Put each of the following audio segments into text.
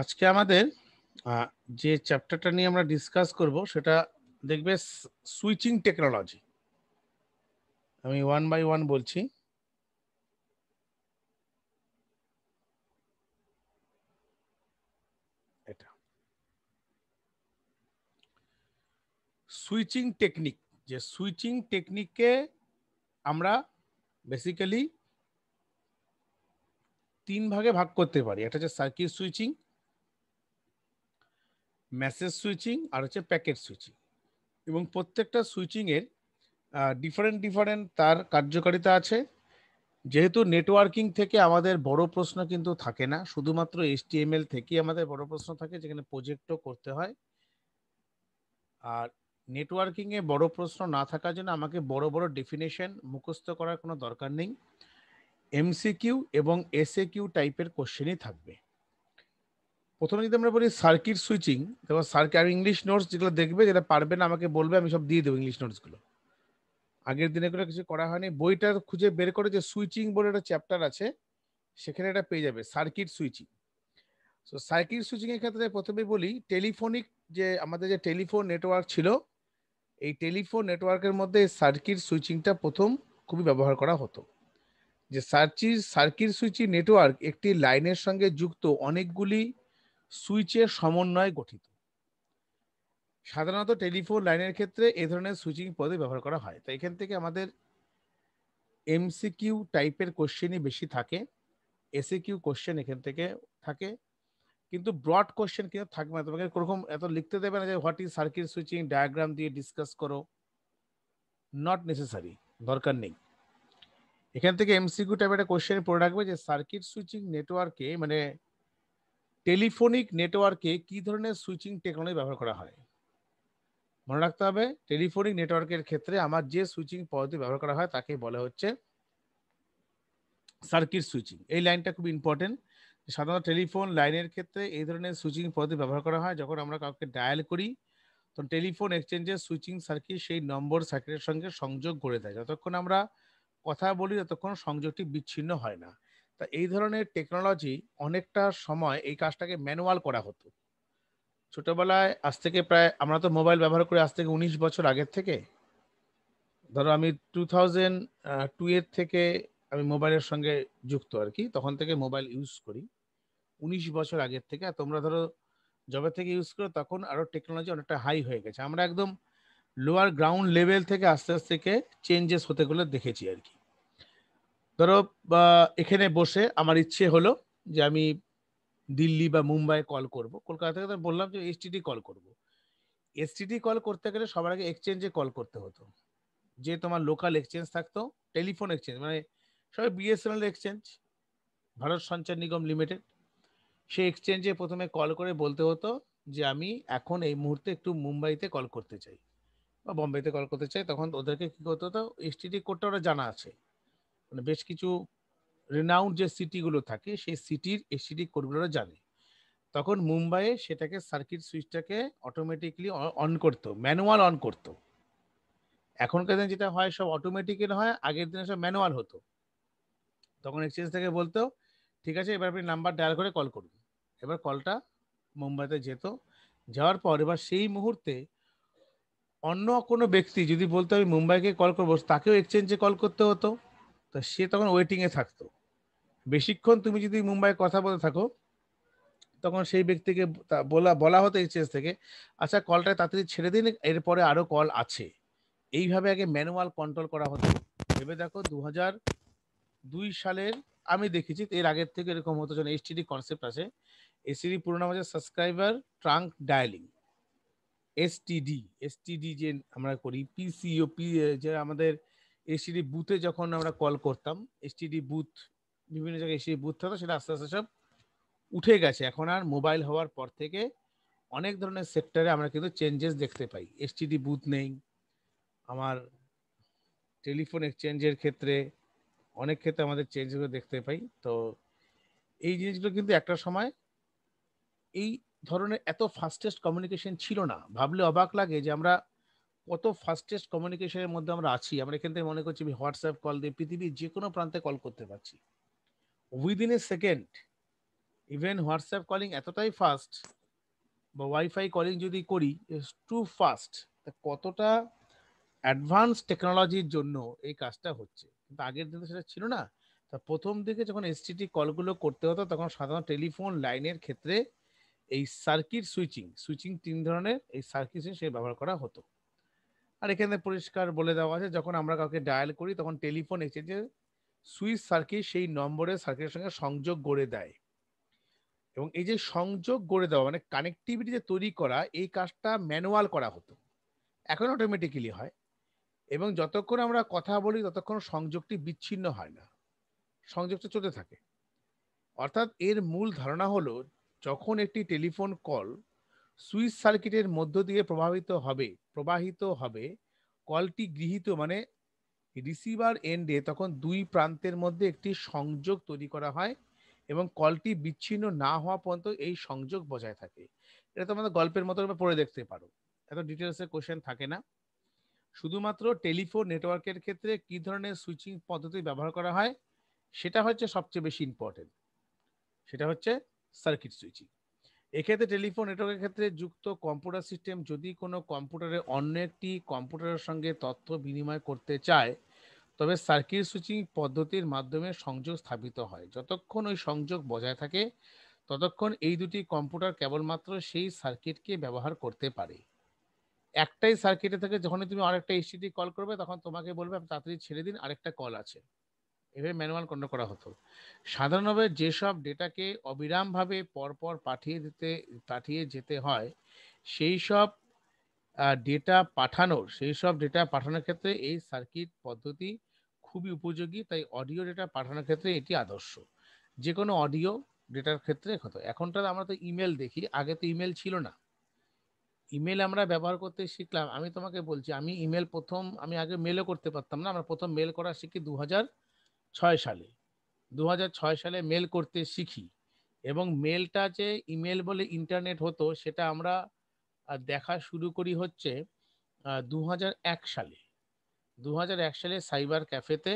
আজকে আমাদের যে চ্যাপ্টারটা নিয়ে আমরা ডিসকাস করব সেটা দেখবে সুইচিং টেকনোলজি আমি ওয়ান বাই ওয়ান বলছি এটা সুইচিং টেকনিক যে সুইচিং টেকনিককে আমরা বেসিক্যালি তিন ভাগে ভাগ করতে পারি একটা হচ্ছে সার্কিট সুইচিং মেসেজ সুইচিং আর হচ্ছে প্যাকেট সুইচিং এবং প্রত্যেকটা সুইচিংয়ের ডিফারেন্ট ডিফারেন্ট তার কার্যকারিতা আছে যেহেতু নেটওয়ার্কিং থেকে আমাদের বড় প্রশ্ন কিন্তু থাকে না শুধুমাত্র এসটিএমএল থেকেই আমাদের বড় প্রশ্ন থাকে যেখানে প্রজেক্টও করতে হয় আর নেটওয়ার্কিংয়ে বড় প্রশ্ন না থাকার জন্য আমাকে বড় বড় ডেফিনেশন মুখস্থ করার কোনো দরকার নেই এমসিকিউ এবং এসএ কিউ টাইপের কোশ্চেনই থাকবে প্রথমে যদি আমরা বলি সার্কিট সুইচিং তারপর সার্কিট আর ইংলিশ নোটস যেগুলো দেখবে যেটা পারবে না আমাকে বলবে আমি সব দিয়ে দেবো ইংলিশ নোটসগুলো আগের দিনে করে কিছু করা হয়নি বইটা খুঁজে বের করে যে সুইচিং বলে একটা চ্যাপ্টার আছে সেখানে এটা পেয়ে যাবে সার্কিট সুইচিং সো সার্কিট সুইচিংয়ের ক্ষেত্রে প্রথমে বলি টেলিফোনিক যে আমাদের যে টেলিফোন নেটওয়ার্ক ছিল এই টেলিফোন নেটওয়ার্কের মধ্যে সার্কিট সুইচিংটা প্রথম খুবই ব্যবহার করা হতো যে সার্চি সার্কিট সুইচিং নেটওয়ার্ক একটি লাইনের সঙ্গে যুক্ত অনেকগুলি সুইচের সমন্বয়ে গঠিত সাধারণত টেলিফোন লাইনের ক্ষেত্রে এ ধরনের সুইচিং পদে ব্যবহার করা হয় তো এখান থেকে আমাদের এমসিকিউ টাইপের কোশ্চেনই বেশি থাকে এসিকিউ কোশ্চেন এখান থেকে থাকে কিন্তু ব্রড কোশ্চেন কিন্তু থাকবে না তোমাকে কোরকম এত লিখতে দেবে না যে what is circuit switching diagram দিয়ে ডিসকাস করো নট নেসেসারি দরকার নেই এখান থেকে এমসিকিউ টাইপের একটা কোশ্চেন পড়ে রাখবে যে সার্কিট সুইচিং নেটওয়ার্কে মানে টেলিফোনিক নেটওয়ার্কে কি ধরনের সুইচিং টেকনোলজি ব্যবহার করা হয় মনে রাখতে হবে টেলিফোনিক নেটওয়ার্কের ক্ষেত্রে আমার যে সুইচিং পদ্ধতি ব্যবহার করা হয় তাকে বলা হচ্ছে সার্কিট সুইচিং এই লাইনটা খুব ইম্পর্টেন্ট সাধারণত টেলিফোন লাইনের ক্ষেত্রে এই ধরনের সুইচিং পদ্ধতি ব্যবহার করা হয় যখন আমরা কাউকে ডায়াল করি তখন টেলিফোন এক্সচেঞ্জের সুইচিং সার্কিট সেই নম্বর সার্কিটের সঙ্গে সংযোগ করে দেয় যতক্ষণ আমরা কথা বলি ততক্ষণ সংযোগটি বিচ্ছিন্ন হয় না তা এই ধরনের টেকনোলজি অনেকটা সময় এই কাজটাকে ম্যানুয়াল করা হতো ছোটবেলায় আজ থেকে প্রায় আমরা তো মোবাইল ব্যবহার করি আজ থেকে উনিশ বছর আগের থেকে ধরো আমি টু থাউজেন্ড টু এর থেকে আমি মোবাইলের সঙ্গে যুক্ত আর কি তখন থেকে মোবাইল ইউজ করি উনিশ বছর আগের থেকে আর তোমরা ধরো জবে থেকে ইউজ করো তখন আরও টেকনোলজি অনেকটা হাই হয়ে গেছে আমরা একদম লোয়ার গ্রাউন্ড লেভেল থেকে আস্তে আস্তে চেঞ্জেস হতে গেলে দেখেছি আর কি ধরো এখানে বসে আমার ইচ্ছে হলো যে আমি দিল্লি বা মুম্বাই কল করব কলকাতা থেকে তো বললাম যে এসটিডি কল করব এসটিডি কল করতে গেলে সবার আগে এক্সচেঞ্জে কল করতে হতো যে তোমার লোকাল এক্সচেঞ্জ থাকতো টেলিফোন এক্সচেঞ্জ মানে সবাই বিএসএনএল এক্সচেঞ্জ ভারত সঞ্চার নিগম লিমিটেড সেই এক্সচেঞ্জে প্রথমে কল করে বলতে হতো যে আমি এখন এই মুহূর্তে একটু মুম্বাইতে কল করতে চাই বা বম্বেতে কল করতে চাই তখন ওদেরকে কী করতে হতো এসটিডি কোডটা ওরা জানা আছে মানে বেশ কিছু রেনাউন্ড যে সিটিগুলো থাকে সেই সিটির এই সিটি কোডগুলো জানে তখন মুম্বাইয়ে সেটাকে সার্কিট সুইচটাকে অটোমেটিকলি অন করতো ম্যানুয়াল অন করতো এখনকার দিন যেটা হয় সব অটোমেটিক্যাল হয় আগের দিনে সব ম্যানুয়াল হতো তখন এক্সচেঞ্জ থেকে বলতো ঠিক আছে এবার আপনি নাম্বার ডায়াল করে কল করুন এবার কলটা মুম্বাইতে যেত যাওয়ার পর এবার সেই মুহূর্তে অন্য কোনো ব্যক্তি যদি বলতো আমি মুম্বাইকে কল করবো তাকেও এক্সচেঞ্জে কল করতে হতো তো সে তখন ওয়েটিংয়ে থাকতো বেশিক্ষণ তুমি যদি মুম্বাইয়ে কথা বলে থাকো তখন সেই ব্যক্তিকে বলা বলা হতো এইচএস থেকে আচ্ছা কলটা তাড়াতাড়ি ছেড়ে দিন এরপরে আরও কল আছে এইভাবে আগে ম্যানুয়াল কন্ট্রোল করা হতো ভেবে দেখো দু দুই সালের আমি দেখেছি এর আগের থেকে এরকম হতো যখন এসটিডি কনসেপ্ট আছে এসটিডি পুরো নাম আছে subscriber trunk dialling STD STD যে আমরা করি পিসিও পি e যে আমাদের এসটিডি বুথে যখন আমরা কল করতাম এসটিডি বুথ বিভিন্ন জায়গায় এসটিডি বুথ থাকতো সেটা আস্তে আস্তে সব উঠে গেছে এখন আর মোবাইল হওয়ার পর থেকে অনেক ধরনের সেক্টরে আমরা কিন্তু চেঞ্জেস দেখতে পাই এসটিডি বুথ নেই আমার টেলিফোন এক্সচেঞ্জের ক্ষেত্রে অনেক ক্ষেত্রে আমাদের চেঞ্জগুলো দেখতে পাই তো এই জিনিসগুলো কিন্তু একটা সময় এই ধরনের এত ফাস্টেস্ট কমিউনিকেশন ছিল না ভাবলে অবাক লাগে যে আমরা কত ফাস্টেস্ট কমিউনিকেশনের মধ্যে আমরা আছি আমরা এখান থেকে মনে করছি আমি হোয়াটসঅ্যাপ কল দিয়ে পৃথিবীর যে কোনো প্রান্তে কল করতে পারছি within a second even WhatsApp calling এতটাই ফাস্ট বা ওয়াইফাই কলিং যদি করি ইটস টু ফাস্ট তা কতটা অ্যাডভান্স টেকনোলজির জন্য এই কাজটা হচ্ছে কিন্তু আগের দিনে সেটা ছিল না তা প্রথম দিকে যখন এসটিটি কলগুলো করতে হতো তখন সাধারণ টেলিফোন লাইনের ক্ষেত্রে এই সার্কিট সুইচিং সুইচিং তিন ধরনের এই সার্কিট সে ব্যবহার করা হতো আর এখানে পরিষ্কার বলে দেওয়া আছে যখন আমরা কাউকে ডায়াল করি তখন টেলিফোন এক্সচেঞ্জের সুইচ সার্কিট সেই নম্বরের সার্কিটের সঙ্গে সংযোগ গড়ে দেয় এবং এই যে সংযোগ গড়ে দেওয়া মানে কানেকটিভিটি যে তৈরি করা এই কাজটা ম্যানুয়াল করা হতো এখন অটোমেটিক্যালি হয় এবং যতক্ষণ আমরা কথা বলি ততক্ষণ সংযোগটি বিচ্ছিন্ন হয় না সংযোগটা চলতে থাকে অর্থাৎ এর মূল ধারণা হলো যখন একটি টেলিফোন কল সুইচ সার্কিটের মধ্য দিয়ে প্রভাবিত হবে প্রবাহিত হবে কলটি গৃহীত মানে রিসিভার এন্ডে তখন দুই প্রান্তের মধ্যে একটি সংযোগ তৈরি করা হয় এবং কলটি বিচ্ছিন্ন না হওয়া পর্যন্ত এই সংযোগ বজায় থাকে এটা তোমাদের গল্পের মতো পড়ে দেখতে পারো এত ডিটেলসে কোশ্চেন থাকে না শুধুমাত্র টেলিফোন নেটওয়ার্কের ক্ষেত্রে কি ধরনের সুইচিং পদ্ধতি ব্যবহার করা হয় সেটা হচ্ছে সবচেয়ে বেশি ইম্পর্টেন্ট সেটা হচ্ছে সার্কিট সুইচিং এক্ষেত্রে টেলিফোন নেটওয়ার্কের ক্ষেত্রে যুক্ত কম্পিউটার সিস্টেম যদি কোনো কম্পিউটারে অন্য একটি কম্পিউটারের সঙ্গে তথ্য বিনিময় করতে চায় তবে সার্কিট সুইচিং পদ্ধতির মাধ্যমে সংযোগ স্থাপিত হয় যতক্ষণ ওই সংযোগ বজায় থাকে ততক্ষণ এই দুটি কম্পিউটার কেবলমাত্র সেই সার্কিটকে ব্যবহার করতে পারে একটাই সার্কিটে থেকে যখনই তুমি আরেকটা এইচটিডি কল করবে তখন তোমাকে বলবে তাড়াতাড়ি ছেড়ে দিন আরেকটা কল আছে এভাবে ম্যানুয়াল কন্ট্রোল করা হতো সাধারণভাবে যেসব ডেটাকে অবিরামভাবে পরপর পাঠিয়ে দিতে পাঠিয়ে যেতে হয় সেই সব ডেটা পাঠানোর সেই সব ডেটা পাঠানোর ক্ষেত্রে এই সার্কিট পদ্ধতি খুবই উপযোগী তাই অডিও ডেটা পাঠানোর ক্ষেত্রে এটি আদর্শ যে কোনো অডিও ডেটার ক্ষেত্রে হতো এখনটা আমরা তো ইমেল দেখি আগে তো ইমেল ছিল না ইমেল আমরা ব্যবহার করতে শিখলাম আমি তোমাকে বলছি আমি ইমেল প্রথম আমি আগে মেলও করতে পারতাম না আমরা প্রথম মেল করা শিখি দু হাজার ছয় সালে দু সালে মেল করতে শিখি এবং মেলটা যে ইমেল বলে ইন্টারনেট হতো সেটা আমরা দেখা শুরু করি হচ্ছে দু সালে দু সালে সাইবার ক্যাফেতে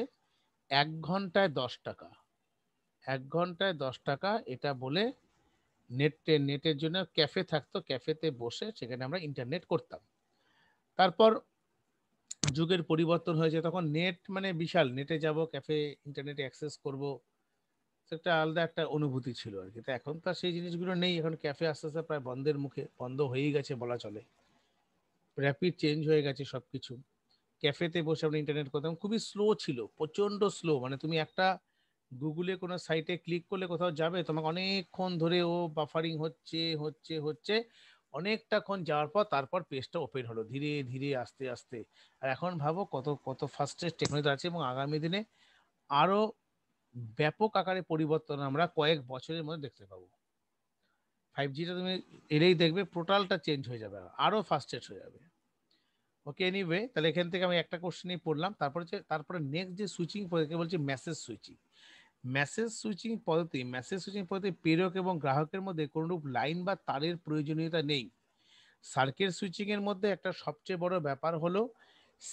এক ঘন্টায় দশ টাকা এক ঘন্টায় দশ টাকা এটা বলে নেটে নেটের জন্য ক্যাফে থাকতো ক্যাফেতে বসে সেখানে আমরা ইন্টারনেট করতাম তারপর যুগের পরিবর্তন হয়েছে তখন নেট মানে বিশাল নেটে যাব ক্যাফে ইন্টারনেটে অ্যাক্সেস করব একটা আলাদা একটা অনুভূতি ছিল আর কি তো এখন তো সেই জিনিসগুলো নেই এখন ক্যাফে আস্তে আস্তে প্রায় বন্ধের মুখে বন্ধ হয়েই গেছে বলা চলে র্যাপিড চেঞ্জ হয়ে গেছে সব কিছু ক্যাফেতে বসে আমরা ইন্টারনেট করতাম খুবই স্লো ছিল প্রচণ্ড স্লো মানে তুমি একটা গুগলে কোনো সাইটে ক্লিক করলে কোথাও যাবে তোমাকে অনেকক্ষণ ধরে ও বাফারিং হচ্ছে হচ্ছে হচ্ছে অনেকটাক্ষণ যাওয়ার পর তারপর পেজটা ওপেন হলো ধীরে ধীরে আস্তে আস্তে আর এখন ভাবো কত কত ফাস্টেস্ট টেকনোলজি আছে এবং আগামী দিনে আরও ব্যাপক আকারে পরিবর্তন আমরা কয়েক বছরের মধ্যে দেখতে পাবো ফাইভ জিটা তুমি এলেই দেখবে টোটালটা চেঞ্জ হয়ে যাবে আরও ফাস্টেস্ট হয়ে যাবে ওকে এনিওয়ে তাহলে এখান থেকে আমি একটা কোশ্চেনই পড়লাম তারপরে তারপরে নেক্সট যে সুইচিং বলছে মেসেজ সুইচিং মেসেজ সুইচিং পদ্ধতি মেসেজ সুইচিং পদ্ধতি প্রেরক এবং গ্রাহকের মধ্যে কোনোরূপ লাইন বা তারের প্রয়োজনীয়তা নেই সার্কেল সুইচিংয়ের মধ্যে একটা সবচেয়ে বড় ব্যাপার হলো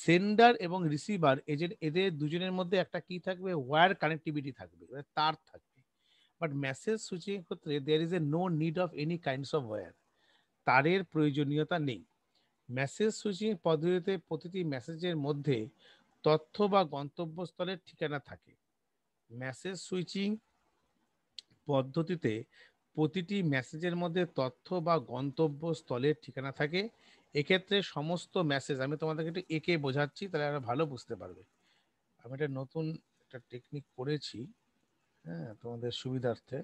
সেন্ডার এবং রিসিভার এজেন্ট এদের দুজনের মধ্যে একটা কি থাকবে ওয়্যার কানেক্টিভিটি থাকবে মানে তার থাকবে বাট মেসেজ সুইচিং ক্ষেত্রে there is a no need of any kinds of wire তারের প্রয়োজনীয়তা নেই মেসেজ সুইচিং পদ্ধতিতে প্রতিটি মেসেজের মধ্যে তথ্য বা গন্তব্যস্থলের ঠিকানা থাকে মেসেজ সুইচিং পদ্ধতিতে প্রতিটি মেসেজের মধ্যে তথ্য বা গন্তব্য স্থলের ঠিকানা থাকে এক্ষেত্রে সমস্ত মেসেজ আমি তোমাদেরকে একটু একে বোঝাচ্ছি তাহলে আরো ভালো বুঝতে পারবে আমি এটা নতুন একটা টেকনিক করেছি হ্যাঁ তোমাদের সুবিধার্থে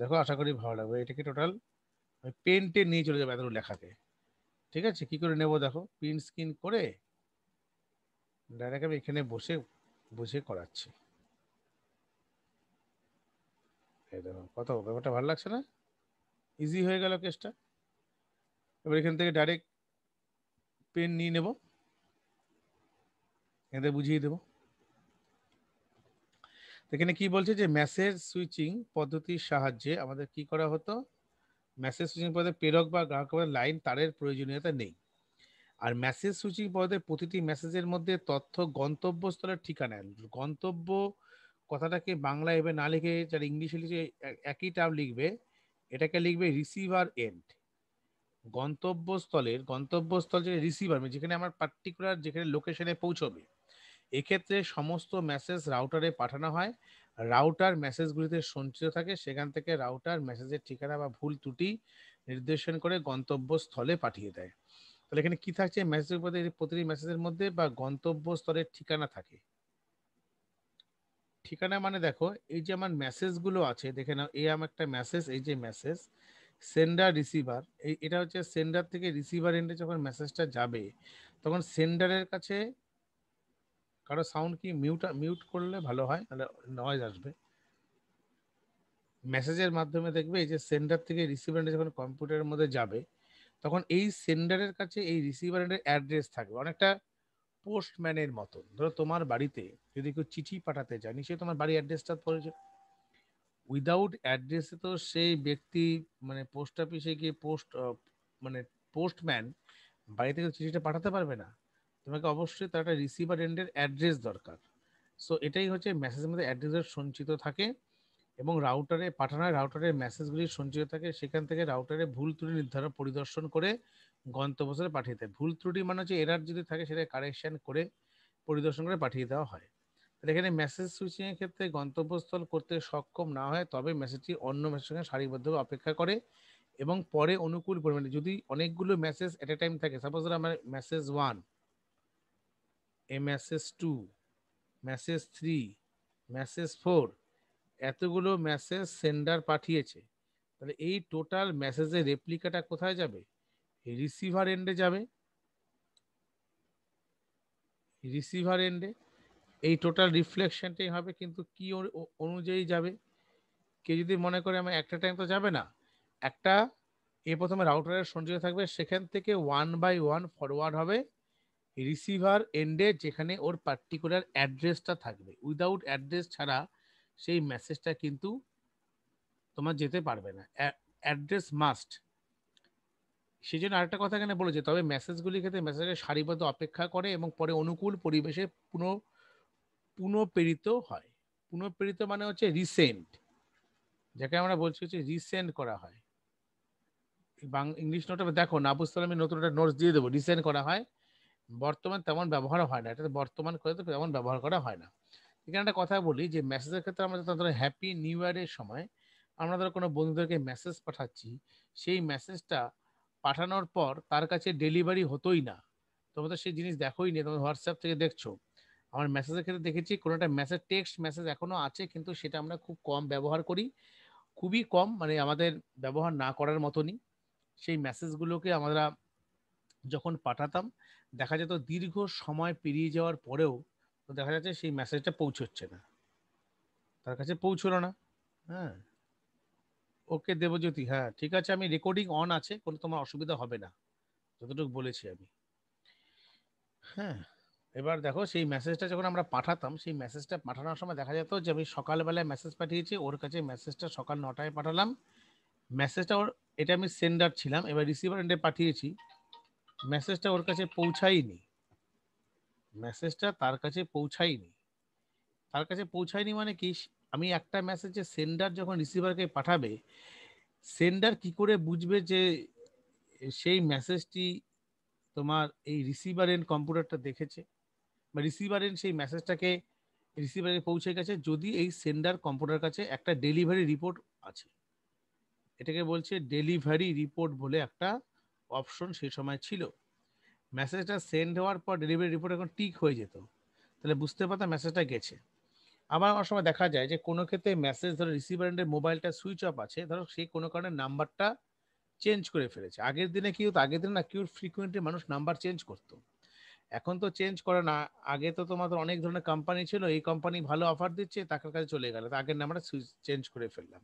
দেখো আশা করি ভালো লাগবে এটাকে টোটাল আমি পেন্টে নিয়ে চলে যাবো এতটুকু লেখাকে ঠিক আছে কি করে নেব দেখো প্রিন্ট স্ক্রিন করে ডাইরেক্ট আমি এখানে বসে বসে করাচ্ছি এই কত ব্যাপারটা ভালো লাগছে না ইজি হয়ে গেল কেসটা এবার এখান থেকে ডাইরেক্ট পেন নিয়ে নেব এদের বুঝিয়ে দেব এখানে কি বলছে যে মেসেজ সুইচিং পদ্ধতির সাহায্যে আমাদের কি করা হতো মেসেজ সুইচিং পদে প্রেরক বা গ্রাহকের লাইন তারের প্রয়োজনীয়তা নেই আর মেসেজ সুইচিং পদে প্রতিটি মেসেজের মধ্যে তথ্য গন্তব্যস্থলের ঠিকানায় গন্তব্য কথাটাকে বাংলা এভাবে না লিখে যারা ইংলিশে লিখে একই টার্ম লিখবে এটাকে লিখবে রিসিভার এন্ড গন্তব্যস্থলের গন্তব্যস্থল যে রিসিভার মানে যেখানে আমার পার্টিকুলার যেখানে লোকেশনে পৌঁছবে এক্ষেত্রে সমস্ত মেসেজ রাউটারে পাঠানো হয় রাউটার মেসেজগুলিতে সঞ্চিত থাকে সেখান থেকে রাউটার মেসেজের ঠিকানা বা ভুল ত্রুটি নির্দেশন করে গন্তব্যস্থলে পাঠিয়ে দেয় তাহলে এখানে কি থাকছে মেসেজের প্রতিটি মেসেজের মধ্যে বা গন্তব্যস্থলের ঠিকানা থাকে ঠিকানা মানে দেখো এই যে আমার মেসেজগুলো আছে দেখে নাও এই আমার একটা মেসেজ এই যে মেসেজ সেন্ডার রিসিভার এই এটা হচ্ছে সেন্ডার থেকে রিসিভার এন্ডে যখন মেসেজটা যাবে তখন সেন্ডারের কাছে কারো সাউন্ড কি মিউট মিউট করলে ভালো হয় তাহলে নয়েজ আসবে মেসেজের মাধ্যমে দেখবে এই যে সেন্ডার থেকে রিসিভার এন্ডে যখন কম্পিউটারের মধ্যে যাবে তখন এই সেন্ডারের কাছে এই রিসিভার এন্ডের অ্যাড্রেস থাকবে অনেকটা পোস্টম্যানের মতন ধরো তোমার বাড়িতে যদি কেউ চিঠি পাঠাতে চায় নিশ্চয়ই তোমার বাড়ি অ্যাড্রেসটা পড়েছে উইদাউট অ্যাড্রেসে তো সেই ব্যক্তি মানে পোস্ট অফিসে গিয়ে পোস্ট মানে পোস্টম্যান বাড়ি থেকে চিঠিটা পাঠাতে পারবে না তোমাকে অবশ্যই তার একটা রিসিভার এন্ডের অ্যাড্রেস দরকার সো এটাই হচ্ছে মেসেজের মধ্যে অ্যাড্রেসের সঞ্চিত থাকে এবং রাউটারে পাঠানো রাউটারের মেসেজগুলি সঞ্চিত থাকে সেখান থেকে রাউটারে ভুল ত্রুটি নির্ধারণ পরিদর্শন করে গন্তব্যস্থলে পাঠিয়ে দেয় ভুল ত্রুটি মানে হচ্ছে এরার যদি থাকে সেটা কারেকশন করে পরিদর্শন করে পাঠিয়ে দেওয়া হয় তাহলে এখানে মেসেজ সুইচিং এর ক্ষেত্রে গন্তব্যস্থল করতে সক্ষম না হয় তবে মেসেজটি অন্য মেসেজের সঙ্গে সারিবদ্ধভাবে অপেক্ষা করে এবং পরে অনুকূল পরিমাণে যদি অনেকগুলো মেসেজ এট এ টাইম থাকে সাপোজ আমার message one A message two message three message four এতগুলো মেসেজ সেন্ডার পাঠিয়েছে তাহলে এই টোটাল মেসেজের রেপ্লিকাটা কোথায় যাবে রিসিভার এন্ডে যাবে রিসিভার এন্ডে এই টোটাল রিফ্লেকশনটাই হবে কিন্তু কি অনুযায়ী যাবে কে যদি মনে করে আমি একটা টাইম তো যাবে না একটা এ প্রথমে রাউটারের সঞ্চিত থাকবে সেখান থেকে ওয়ান বাই ওয়ান ফরওয়ার্ড হবে রিসিভার এন্ডে যেখানে ওর পার্টিকুলার অ্যাড্রেসটা থাকবে উইদাউট অ্যাড্রেস ছাড়া সেই মেসেজটা কিন্তু তোমার যেতে পারবে না অ্যাড্রেস মাস্ট সেই জন্য আরেকটা কথা এখানে বলেছে তবে মেসেজগুলির ক্ষেত্রে মেসেজের সারিবদ্ধ অপেক্ষা করে এবং পরে অনুকূল পরিবেশে পুনঃ পুনঃপ্রেরিত হয় পুনঃপ্রেরিত মানে হচ্ছে রিসেন্ট যাকে আমরা বলছি হচ্ছে রিসেন্ট করা হয় ইংলিশ নোটটা দেখো নাবুজ আমি নতুন একটা নোটস দিয়ে দেবো রিসেন্ট করা হয় বর্তমান তেমন ব্যবহার হয় না এটা বর্তমান করে তো তেমন ব্যবহার করা হয় না এখানে একটা কথা বলি যে মেসেজের ক্ষেত্রে আমরা ধরো হ্যাপি নিউ ইয়ারের সময় আমরা ধরো কোনো বন্ধুদেরকে মেসেজ পাঠাচ্ছি সেই মেসেজটা পাঠানোর পর তার কাছে ডেলিভারি হতোই না তোমরা তো সেই জিনিস দেখোই নি তোমরা হোয়াটসঅ্যাপ থেকে দেখছো আমার মেসেজের ক্ষেত্রে দেখেছি কোনো একটা মেসেজ টেক্সট মেসেজ এখনও আছে কিন্তু সেটা আমরা খুব কম ব্যবহার করি খুবই কম মানে আমাদের ব্যবহার না করার মতনই সেই মেসেজগুলোকে আমরা যখন পাঠাতাম দেখা যেত দীর্ঘ সময় পেরিয়ে যাওয়ার পরেও দেখা যাচ্ছে সেই মেসেজটা পৌঁছচ্ছে না তার কাছে পৌঁছলো না হ্যাঁ ওকে দেবজ্যোতি হ্যাঁ ঠিক আছে আমি রেকর্ডিং অন আছে কোনো তোমার অসুবিধা হবে না যতটুকু বলেছি আমি হ্যাঁ এবার দেখো সেই মেসেজটা যখন আমরা পাঠাতাম সেই মেসেজটা পাঠানোর সময় দেখা যেত যে আমি সকালবেলায় মেসেজ পাঠিয়েছি ওর কাছে মেসেজটা সকাল নটায় পাঠালাম মেসেজটা ওর এটা আমি সেন্ডার ছিলাম এবার রিসিভার এন্ডে পাঠিয়েছি মেসেজটা ওর কাছে পৌঁছায়নি মেসেজটা তার কাছে পৌঁছায়নি তার কাছে পৌঁছায়নি মানে কি আমি একটা মেসেজে সেন্ডার যখন রিসিভারকে পাঠাবে সেন্ডার কি করে বুঝবে যে সেই মেসেজটি তোমার এই রিসিভার এন্ড কম্পিউটারটা দেখেছে বা রিসিভার এন্ড সেই মেসেজটাকে রিসিভারে পৌঁছে গেছে যদি এই সেন্ডার কম্পিউটার কাছে একটা ডেলিভারি রিপোর্ট আছে এটাকে বলছে ডেলিভারি রিপোর্ট বলে একটা অপশন সেই সময় ছিল মেসেজটা সেন্ড হওয়ার পর ডেলিভারি রিপোর্ট এখন টিক হয়ে যেত তাহলে বুঝতে পারতাম মেসেজটা গেছে আমার অনেক সময় দেখা যায় যে কোনো ক্ষেত্রে মেসেজ ধরো এন্ডের মোবাইলটা সুইচ অফ আছে ধরো সে কোনো কারণে নাম্বারটা চেঞ্জ করে ফেলেছে আগের দিনে কি হতো আগের দিনে না কিউ ফ্রিকুয়েন্টলি মানুষ নাম্বার চেঞ্জ করতো এখন তো চেঞ্জ করে না আগে তো তোমাদের অনেক ধরনের কোম্পানি ছিল এই কোম্পানি ভালো অফার দিচ্ছে তার কাছে চলে গেল আগের নাম্বারটা সুইচ চেঞ্জ করে ফেললাম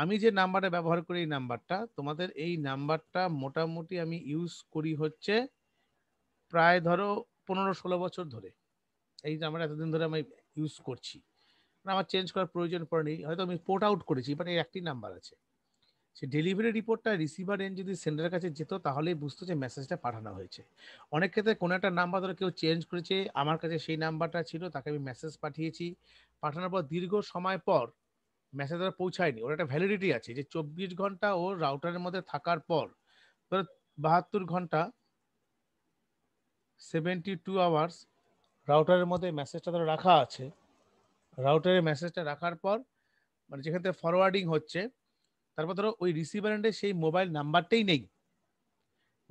আমি যে নাম্বারটা ব্যবহার করি এই নাম্বারটা তোমাদের এই নাম্বারটা মোটামুটি আমি ইউজ করি হচ্ছে প্রায় ধরো পনেরো ষোলো বছর ধরে এই নাম্বার এতদিন ধরে আমি ইউজ করছি আমার চেঞ্জ করার প্রয়োজন পড়েনি হয়তো আমি পোর্ট আউট করেছি মানে একটি নাম্বার আছে সে ডেলিভারি রিপোর্টটা রিসিভার এন যদি সেন্ডারের কাছে যেত তাহলেই বুঝতো যে মেসেজটা পাঠানো হয়েছে অনেক ক্ষেত্রে কোনো একটা নাম্বার ধরে কেউ চেঞ্জ করেছে আমার কাছে সেই নাম্বারটা ছিল তাকে আমি মেসেজ পাঠিয়েছি পাঠানোর পর দীর্ঘ সময় পর মেসেজ আর পৌঁছায়নি ওর একটা ভ্যালিডিটি আছে যে চব্বিশ ঘন্টা ও রাউটারের মধ্যে থাকার পর ধরো বাহাত্তর ঘন্টা সেভেন্টি টু আওয়ার্স রাউটারের মধ্যে মেসেজটা ধরো রাখা আছে রাউটারের মেসেজটা রাখার পর মানে যেখান থেকে ফরওয়ার্ডিং হচ্ছে তারপর ধরো ওই রিসিভার এন্ডে সেই মোবাইল নাম্বারটাই নেই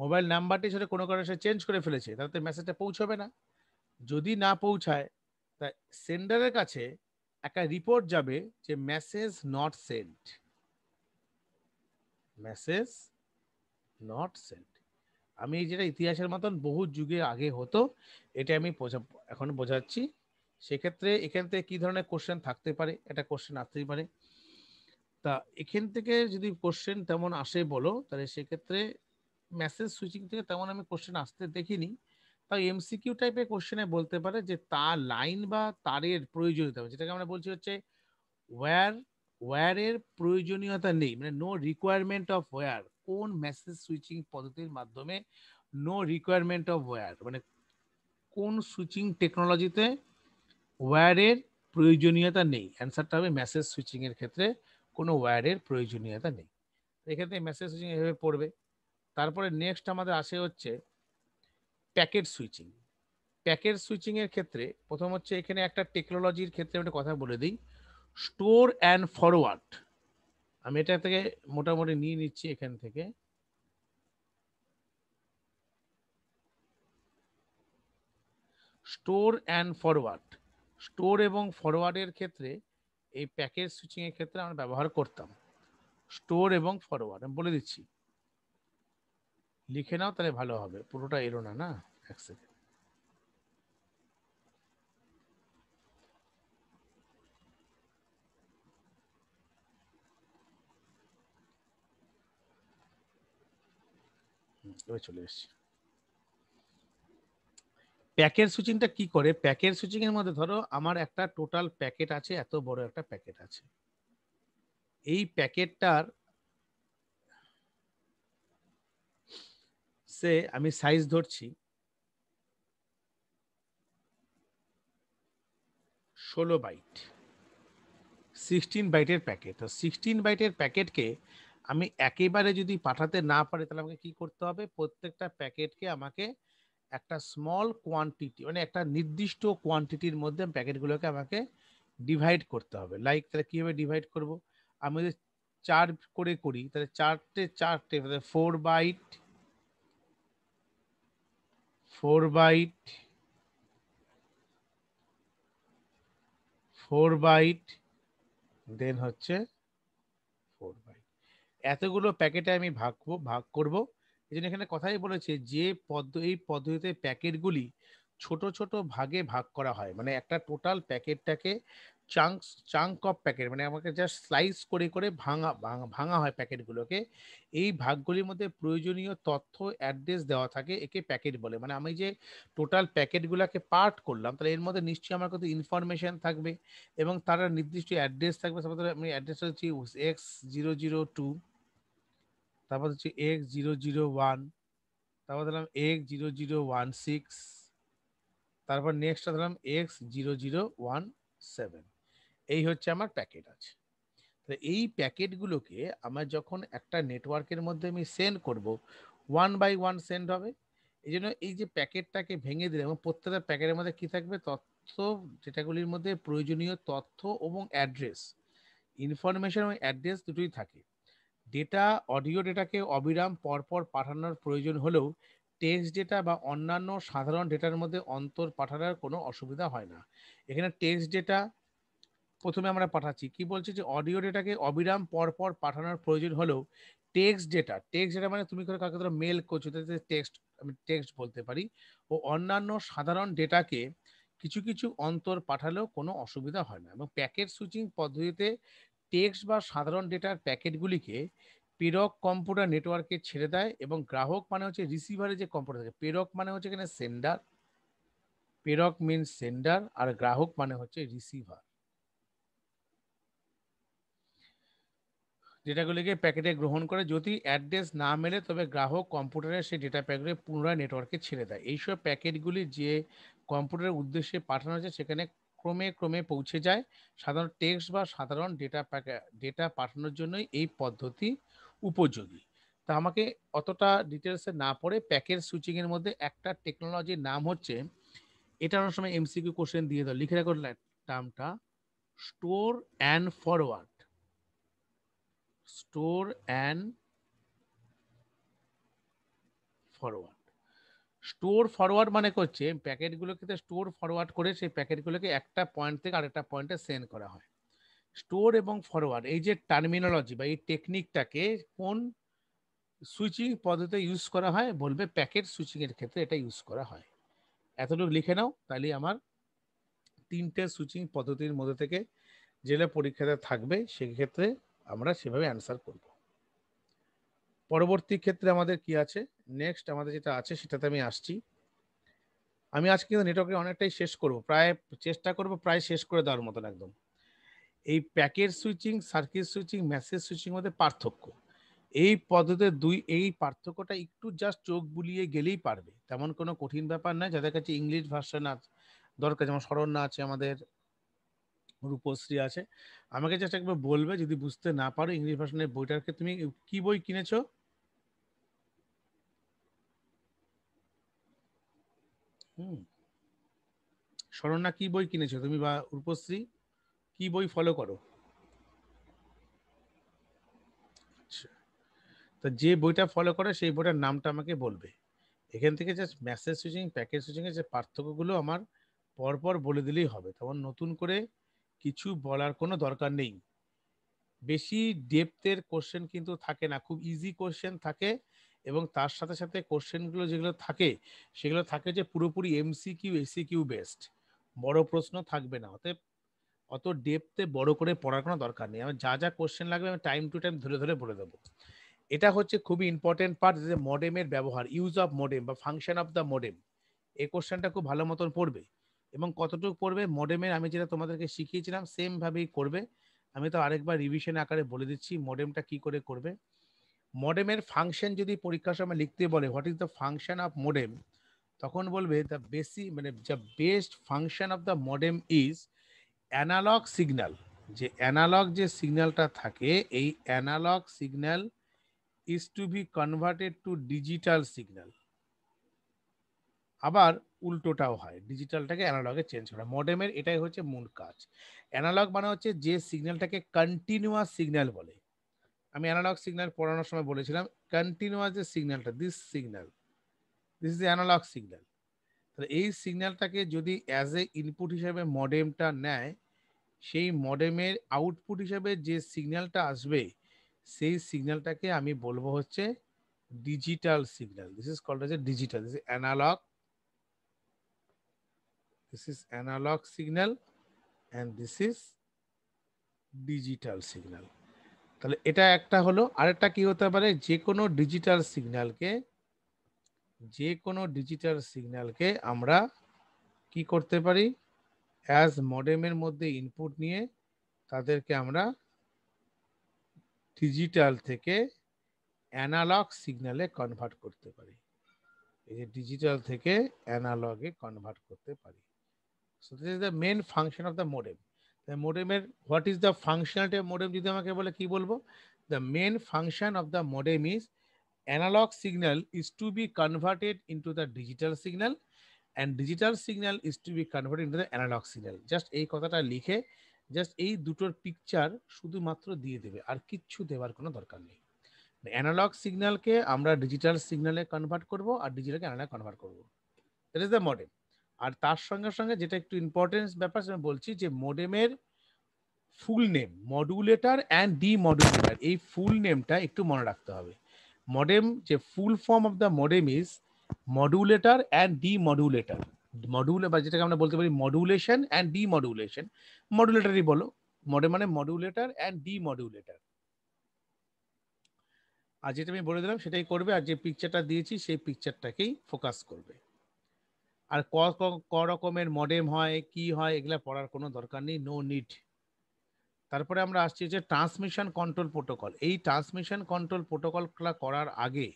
মোবাইল নাম্বারটি সেটা কোনো কারণে সে চেঞ্জ করে ফেলেছে তাতে মেসেজটা পৌঁছবে না যদি না পৌঁছায় তা সেন্ডারের কাছে একটা রিপোর্ট যাবে যে message not sent message not sent আমি যেটা ইতিহাসের মতন বহু যুগে আগে হতো এটা আমি এখন বোঝাচ্ছি সেক্ষেত্রে এখান থেকে কি ধরনের কোশ্চেন থাকতে পারে একটা কোশ্চেন আসতেই পারে তা এখান থেকে যদি কোশ্চেন তেমন আসে বলো তাহলে সেক্ষেত্রে মেসেজ সুইচিং থেকে তেমন আমি কোশ্চেন আসতে দেখিনি তাও এমসিকিউ টাইপের কোশ্চেনে বলতে পারে যে তার লাইন বা তারের প্রয়োজনীয়তা যেটাকে আমরা বলছি হচ্ছে ওয়্যার ওয়্যারের প্রয়োজনীয়তা নেই মানে নো রিকোয়ারমেন্ট অফ ওয়্যার কোন মেসেজ সুইচিং পদ্ধতির মাধ্যমে নো রিকোয়ারমেন্ট অফ ওয়্যার মানে কোন সুইচিং টেকনোলজিতে ওয়্যারের প্রয়োজনীয়তা নেই অ্যান্সারটা হবে মেসেজ সুইচিংয়ের ক্ষেত্রে কোনো ওয়্যারের প্রয়োজনীয়তা নেই এক্ষেত্রে মেসেজ সুইচিং এভাবে পড়বে তারপরে নেক্সট আমাদের আসে হচ্ছে প্যাকেট সুইচিং প্যাকেট সুইচিংয়ের ক্ষেত্রে প্রথম হচ্ছে এখানে একটা টেকনোলজির ক্ষেত্রে একটা কথা বলে দিই স্টোর অ্যান্ড ফরওয়ার্ড আমি এটা থেকে মোটামুটি নিয়ে নিচ্ছি এখান থেকে স্টোর অ্যান্ড ফরওয়ার্ড স্টোর এবং ফরওয়ার্ডের ক্ষেত্রে এই প্যাকেজ সুইচিংয়ের ক্ষেত্রে আমরা ব্যবহার করতাম স্টোর এবং ফরওয়ার্ড আমি বলে দিচ্ছি লিখে নাও তাহলে ভালো হবে পুরোটা এলো না না এক সেকেন্ড এবার চলে প্যাকের সুইচিংটা কি করে প্যাকের সুইচিং এর মধ্যে ধরো আমার একটা টোটাল প্যাকেট আছে এত বড় একটা প্যাকেট আছে এই প্যাকেটটার সে আমি সাইজ ধরছি ষোলো বাইট সিক্সটিন বাইটের প্যাকেট তো সিক্সটিন বাইটের প্যাকেটকে আমি একেবারে যদি পাঠাতে না পারি তাহলে আমাকে কি করতে হবে প্রত্যেকটা প্যাকেটকে আমাকে একটা স্মল কোয়ান্টিটি মানে একটা নির্দিষ্ট কোয়ান্টিটির মধ্যে প্যাকেটগুলোকে আমাকে ডিভাইড করতে হবে লাইক তাহলে কীভাবে ডিভাইড করব আমি যদি চার করে করি তাহলে চারটে চারটে মানে four byte four byte four byte then হচ্ছে এতগুলো প্যাকেটে আমি ভাগ ভাগ করব এই জন্য এখানে কথাই বলেছে যে পদ্ধ এই পদ্ধতিতে প্যাকেটগুলি ছোট ছোট ভাগে ভাগ করা হয় মানে একটা টোটাল প্যাকেটটাকে চাংস চাঙ্ক অফ প্যাকেট মানে আমাকে জাস্ট স্লাইস করে করে ভাঙা ভাঙা হয় প্যাকেটগুলোকে এই ভাগগুলির মধ্যে প্রয়োজনীয় তথ্য অ্যাড্রেস দেওয়া থাকে একে প্যাকেট বলে মানে আমি যে টোটাল প্যাকেটগুলোকে পার্ট করলাম তাহলে এর মধ্যে নিশ্চয়ই আমার কত ইনফরমেশান থাকবে এবং তারা নির্দিষ্ট অ্যাড্রেস থাকবে সাপোজ আমি অ্যাড্রেস হচ্ছে এক্স জিরো জিরো টু তারপর হচ্ছে এক্স জিরো জিরো ওয়ান তারপর ধরলাম X zero zero one six তারপর নেক্সটটা ধরলাম X zero zero one seven এই হচ্ছে আমার প্যাকেট আছে তো এই প্যাকেটগুলোকে আমার যখন একটা নেটওয়ার্কের মধ্যে আমি সেন্ড করব ওয়ান বাই ওয়ান সেন্ড হবে এই জন্য এই যে প্যাকেটটাকে ভেঙে দিলে এবং প্রত্যেকটা প্যাকেটের মধ্যে কী থাকবে তথ্য ডেটাগুলির মধ্যে প্রয়োজনীয় তথ্য এবং অ্যাড্রেস ইনফরমেশন এবং অ্যাড্রেস দুটোই থাকে ডেটা অডিও ডেটাকে অবিরাম পরপর পাঠানোর প্রয়োজন হলেও টেক্সট ডেটা বা অন্যান্য সাধারণ ডেটার মধ্যে অন্তর পাঠানোর কোনো অসুবিধা হয় না এখানে টেক্সট ডেটা প্রথমে আমরা পাঠাচ্ছি কি বলছে যে অডিও ডেটাকে অবিরাম পরপর পাঠানোর প্রয়োজন হলেও টেক্সট ডেটা টেক্সট ডেটা মানে তুমি কাউকে ধরো মেল করছো তাতে টেক্সট আমি টেক্সট বলতে পারি ও অন্যান্য সাধারণ ডেটাকে কিছু কিছু অন্তর পাঠালেও কোনো অসুবিধা হয় না এবং প্যাকেট সুইচিং পদ্ধতিতে টেক্সট বা সাধারণ ডেটার প্যাকেটগুলিকে প্রেরক কম্পিউটার নেটওয়ার্কে ছেড়ে দেয় এবং গ্রাহক মানে হচ্ছে রিসিভারে যে কম্পিউটার থাকে প্রেরক মানে হচ্ছে এখানে সেন্ডার প্রেরক মিন সেন্ডার আর গ্রাহক মানে হচ্ছে রিসিভার ডেটাগুলিকে প্যাকেটে গ্রহণ করে যদি অ্যাড্রেস না মেলে তবে গ্রাহক কম্পিউটারে সেই ডেটা প্যাকেটে পুনরায় নেটওয়ার্কে ছেড়ে দেয় এইসব প্যাকেটগুলি যে কম্পিউটারের উদ্দেশ্যে পাঠানো হয়েছে সেখানে ক্রমে ক্রমে পৌঁছে যায় সাধারণ টেক্সট বা সাধারণ ডেটা ডেটা পাঠানোর জন্যই এই পদ্ধতি উপযোগী তা আমাকে অতটা ডিটেলসে না পড়ে প্যাকের সুইচিংয়ের মধ্যে একটা টেকনোলজির নাম হচ্ছে এটা অনেক সময় এমসিকিউ কোশ্চেন দিয়ে দাও লিখে রাখো টার্মটা store and forward store and forward store forward মানে করছে প্যাকেটগুলোকে তো স্টোর ফরওয়ার্ড করে সেই প্যাকেটগুলোকে একটা পয়েন্ট থেকে আরেকটা পয়েন্টে সেন্ড করা হয় স্টোর এবং ফরওয়ার্ড এই যে টার্মিনোলজি বা এই টেকনিকটাকে কোন সুইচিং পদ্ধতিতে ইউজ করা হয় বলবে প্যাকেট সুইচিংয়ের ক্ষেত্রে এটা ইউজ করা হয় এতটুকু লিখে নাও তাহলে আমার তিনটে সুইচিং পদ্ধতির মধ্যে থেকে যেটা পরীক্ষাতে থাকবে সেক্ষেত্রে আমরা সেভাবে অ্যান্সার করব পরবর্তী ক্ষেত্রে আমাদের কি আছে নেক্সট আমাদের যেটা আছে সেটাতে আমি আসছি আমি আজকে কিন্তু নেটওয়ার্কে অনেকটাই শেষ করব প্রায় চেষ্টা করব প্রায় শেষ করে দেওয়ার মতন একদম এই packet switching circuit switching message switching মধ্যে পার্থক্য এই পদ্ধতিতে দুই এই পার্থক্যটা একটু জাস্ট চোখ বুলিয়ে গেলেই পারবে তেমন কোনো কঠিন ব্যাপার নয় যাদের কাছে ইংলিশ ভাষা না দরকার যেমন স্মরণ না আছে আমাদের রূপশ্রী আছে আমাকে জাস্ট একবার বলবে যদি বুঝতে না পারো ইংলিশ বইটার বইটাকে তুমি কি বই কিনেছো হুম স্মরণা কি বই কিনেছো তুমি বা রূপশ্রী কি বই ফলো করো আচ্ছা। তা যে বইটা ফলো করে সেই বইটার নামটা আমাকে বলবে এখান থেকে জাস্ট মেসেজ সুইচিং প্যাকেজ এর যে পার্থক্যগুলো আমার পরপর বলে দিলেই হবে তখন নতুন করে কিছু বলার কোনো দরকার নেই বেশি ডেপথের কোশ্চেন কিন্তু থাকে না খুব ইজি কোশ্চেন থাকে এবং তার সাথে সাথে কোশ্চেনগুলো যেগুলো থাকে সেগুলো থাকে যে পুরোপুরি MC Q AC Q best বড় প্রশ্ন থাকবে না অতএব অত ডেপতে বড় করে পড়ার কোনো দরকার নেই আমার যা যা কোশ্চেন লাগবে আমি টাইম টু টাইম ধরে ধরে বলে দেবো এটা হচ্ছে খুবই ইম্পর্টেন্ট পার্ট যে মডেমের ব্যবহার ইউজ অফ মডেম বা ফাংশন অফ দ্য মডেম এই কোশ্চেনটা খুব ভালো মতন পড়বে এবং কতটুকু পড়বে মডেমের আমি যেটা তোমাদেরকে শিখিয়েছিলাম সেমভাবেই করবে আমি তো আরেকবার রিভিশন আকারে বলে দিচ্ছি মডেমটা কি করে করবে মডেমের ফাংশন যদি পরীক্ষার সময় লিখতে বলে what is the function of modem তখন বলবে দ্য বেসি মানে the best function of the modem is analogue signal যে অ্যানালগ যে সিগন্যালটা থাকে এই analogue signal is to be converted to digital signal আবার উল্টোটাও হয় ডিজিটালটাকে অ্যানালগে চেঞ্জ করা মডেমের এটাই হচ্ছে মূল কাজ অ্যানালগ মানে হচ্ছে যে সিগন্যালটাকে কন্টিনিউয়াস সিগন্যাল বলে আমি অ্যানালগ সিগন্যাল পড়ানোর সময় বলেছিলাম কন্টিনিউয়াস যে সিগন্যালটা this signal this is analogue signal তাহলে এই সিগন্যালটাকে যদি অ্যাজ এ ইনপুট হিসাবে মডেমটা নেয় সেই মডেমের আউটপুট হিসাবে যে সিগন্যালটা আসবে সেই সিগন্যালটাকে আমি বলবো হচ্ছে digital signal this is called as a digital this analogue this is analogue signal and this is digital signal তাহলে এটা একটা হলো আরেকটা কি হতে পারে যে কোনো ডিজিটাল সিগন্যালকে যে কোনো ডিজিটাল সিগন্যালকে আমরা কি করতে পারি অ্যাজ মডেমের মধ্যে ইনপুট নিয়ে তাদেরকে আমরা ডিজিটাল থেকে অ্যানালগ সিগন্যালে কনভার্ট করতে পারি এই যে ডিজিটাল থেকে অ্যানালগে কনভার্ট করতে পারি so this is the main function of the modem মোডেমের what is the function of modem যদি আমাকে বলে কি বলবো the main function of the modem is analogue signal is to be converted into the digital signal and digital signal is to be converted into the analogue signal just এই কথাটা লিখে just এই দুটোর পিকচার শুধুমাত্র দিয়ে দেবে আর কিচ্ছু দেওয়ার কোনো দরকার নেই অ্যানালগ সিগন্যালকে আমরা ডিজিটাল সিগন্যালে কনভার্ট করব আর ডিজিটালকে অ্যানালগ কনভার্ট করব দ্যাট ইজ দ্য মডেম আর তার সঙ্গে সঙ্গে যেটা একটু ইম্পর্টেন্স ব্যাপার আমি বলছি যে মোডেমের ফুল নেম মডুলেটার অ্যান্ড ডিমডুলেটার এই ফুল নেমটা একটু মনে রাখতে হবে মডেম যে full form of the modem is modulator and demodulator মডুলে বা যেটাকে আমরা বলতে পারি মডুলেশন অ্যান্ড ডিমডুলেশন মডুলেটারই বলো মডেম মানে মডুলেটার অ্যান্ড ডিমডুলেটার আর যেটা আমি বলে দিলাম সেটাই করবে আর যে পিকচারটা দিয়েছি সেই পিকচারটাকেই ফোকাস করবে আর ক ক রকমের মডেম হয় কি হয় এগুলো পড়ার কোনো দরকার নেই নো নিড তারপরে আমরা আসছি যে ট্রান্সমিশন কন্ট্রোল প্রোটোকল এই ট্রান্সমিশন কন্ট্রোল প্রোটোকলগুলো করার আগে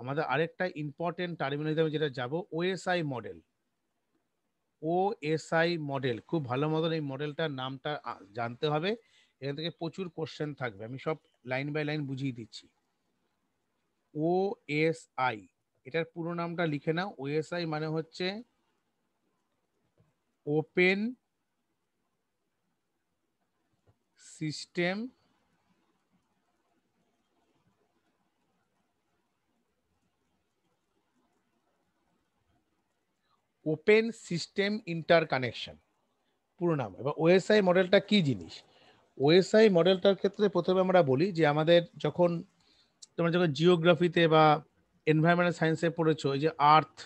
আমাদের আরেকটা ইম্পর্টেন্ট টার্মিনোলজি আমি যেটা যাব ওএসআই মডেল ওএসআই মডেল খুব ভালো মতন এই মডেলটার নামটা জানতে হবে এখান থেকে প্রচুর কোশ্চেন থাকবে আমি সব লাইন বাই লাইন বুঝিয়ে দিচ্ছি ওএসআই এটার পুরো নামটা লিখে নাও ওএসআই মানে হচ্ছে open system open system interconnection পুরো নাম এবার ওএসআই মডেলটা কি জিনিস ওএসআই মডেলটার ক্ষেত্রে প্রথমে আমরা বলি যে আমাদের যখন তোমরা যখন জিওগ্রাফিতে বা এনভায়রনমেন্টাল সায়েন্সে পড়েছো যে আর্থ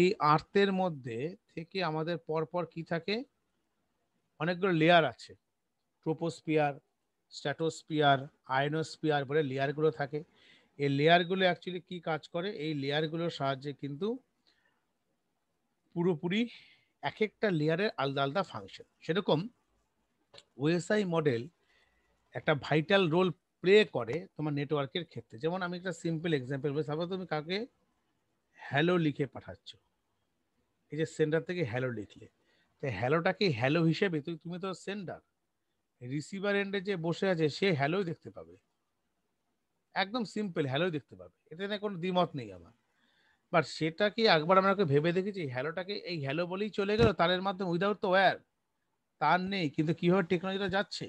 এই আর্থের মধ্যে থেকে আমাদের পরপর কি থাকে অনেকগুলো লেয়ার আছে ট্রোপোস্পিয়ার স্ট্যাটোস্পিয়ার আয়নোস্পিয়ার বলে লেয়ারগুলো থাকে এই লেয়ারগুলো অ্যাকচুয়ালি কি কাজ করে এই লেয়ারগুলোর সাহায্যে কিন্তু পুরোপুরি এক একটা লেয়ারের আলাদা আলাদা ফাংশন সেরকম ওয়েসআই মডেল একটা ভাইটাল রোল প্লে করে তোমার নেটওয়ার্কের ক্ষেত্রে যেমন আমি একটা সিম্পল এক্সাম্পল বলি সাপোজ তুমি কাউকে হ্যালো লিখে পাঠাচ্ছ এই যে সেন্ডার থেকে হ্যালো লিখলে তাই হ্যালোটাকে হ্যালো হিসেবে তুমি তুমি তো সেন্ডার রিসিভার এন্ডে যে বসে আছে সে হ্যালোই দেখতে পাবে একদম সিম্পল হ্যালোই দেখতে পাবে এতে না কোনো দ্বিমত নেই আমার বাট সেটা কি একবার আমরা ভেবে দেখেছি হ্যালোটাকে এই হ্যালো বলেই চলে গেল তারের মাধ্যমে উইদাউট তো ওয়্যার তার নেই কিন্তু কীভাবে টেকনোলজিটা যাচ্ছে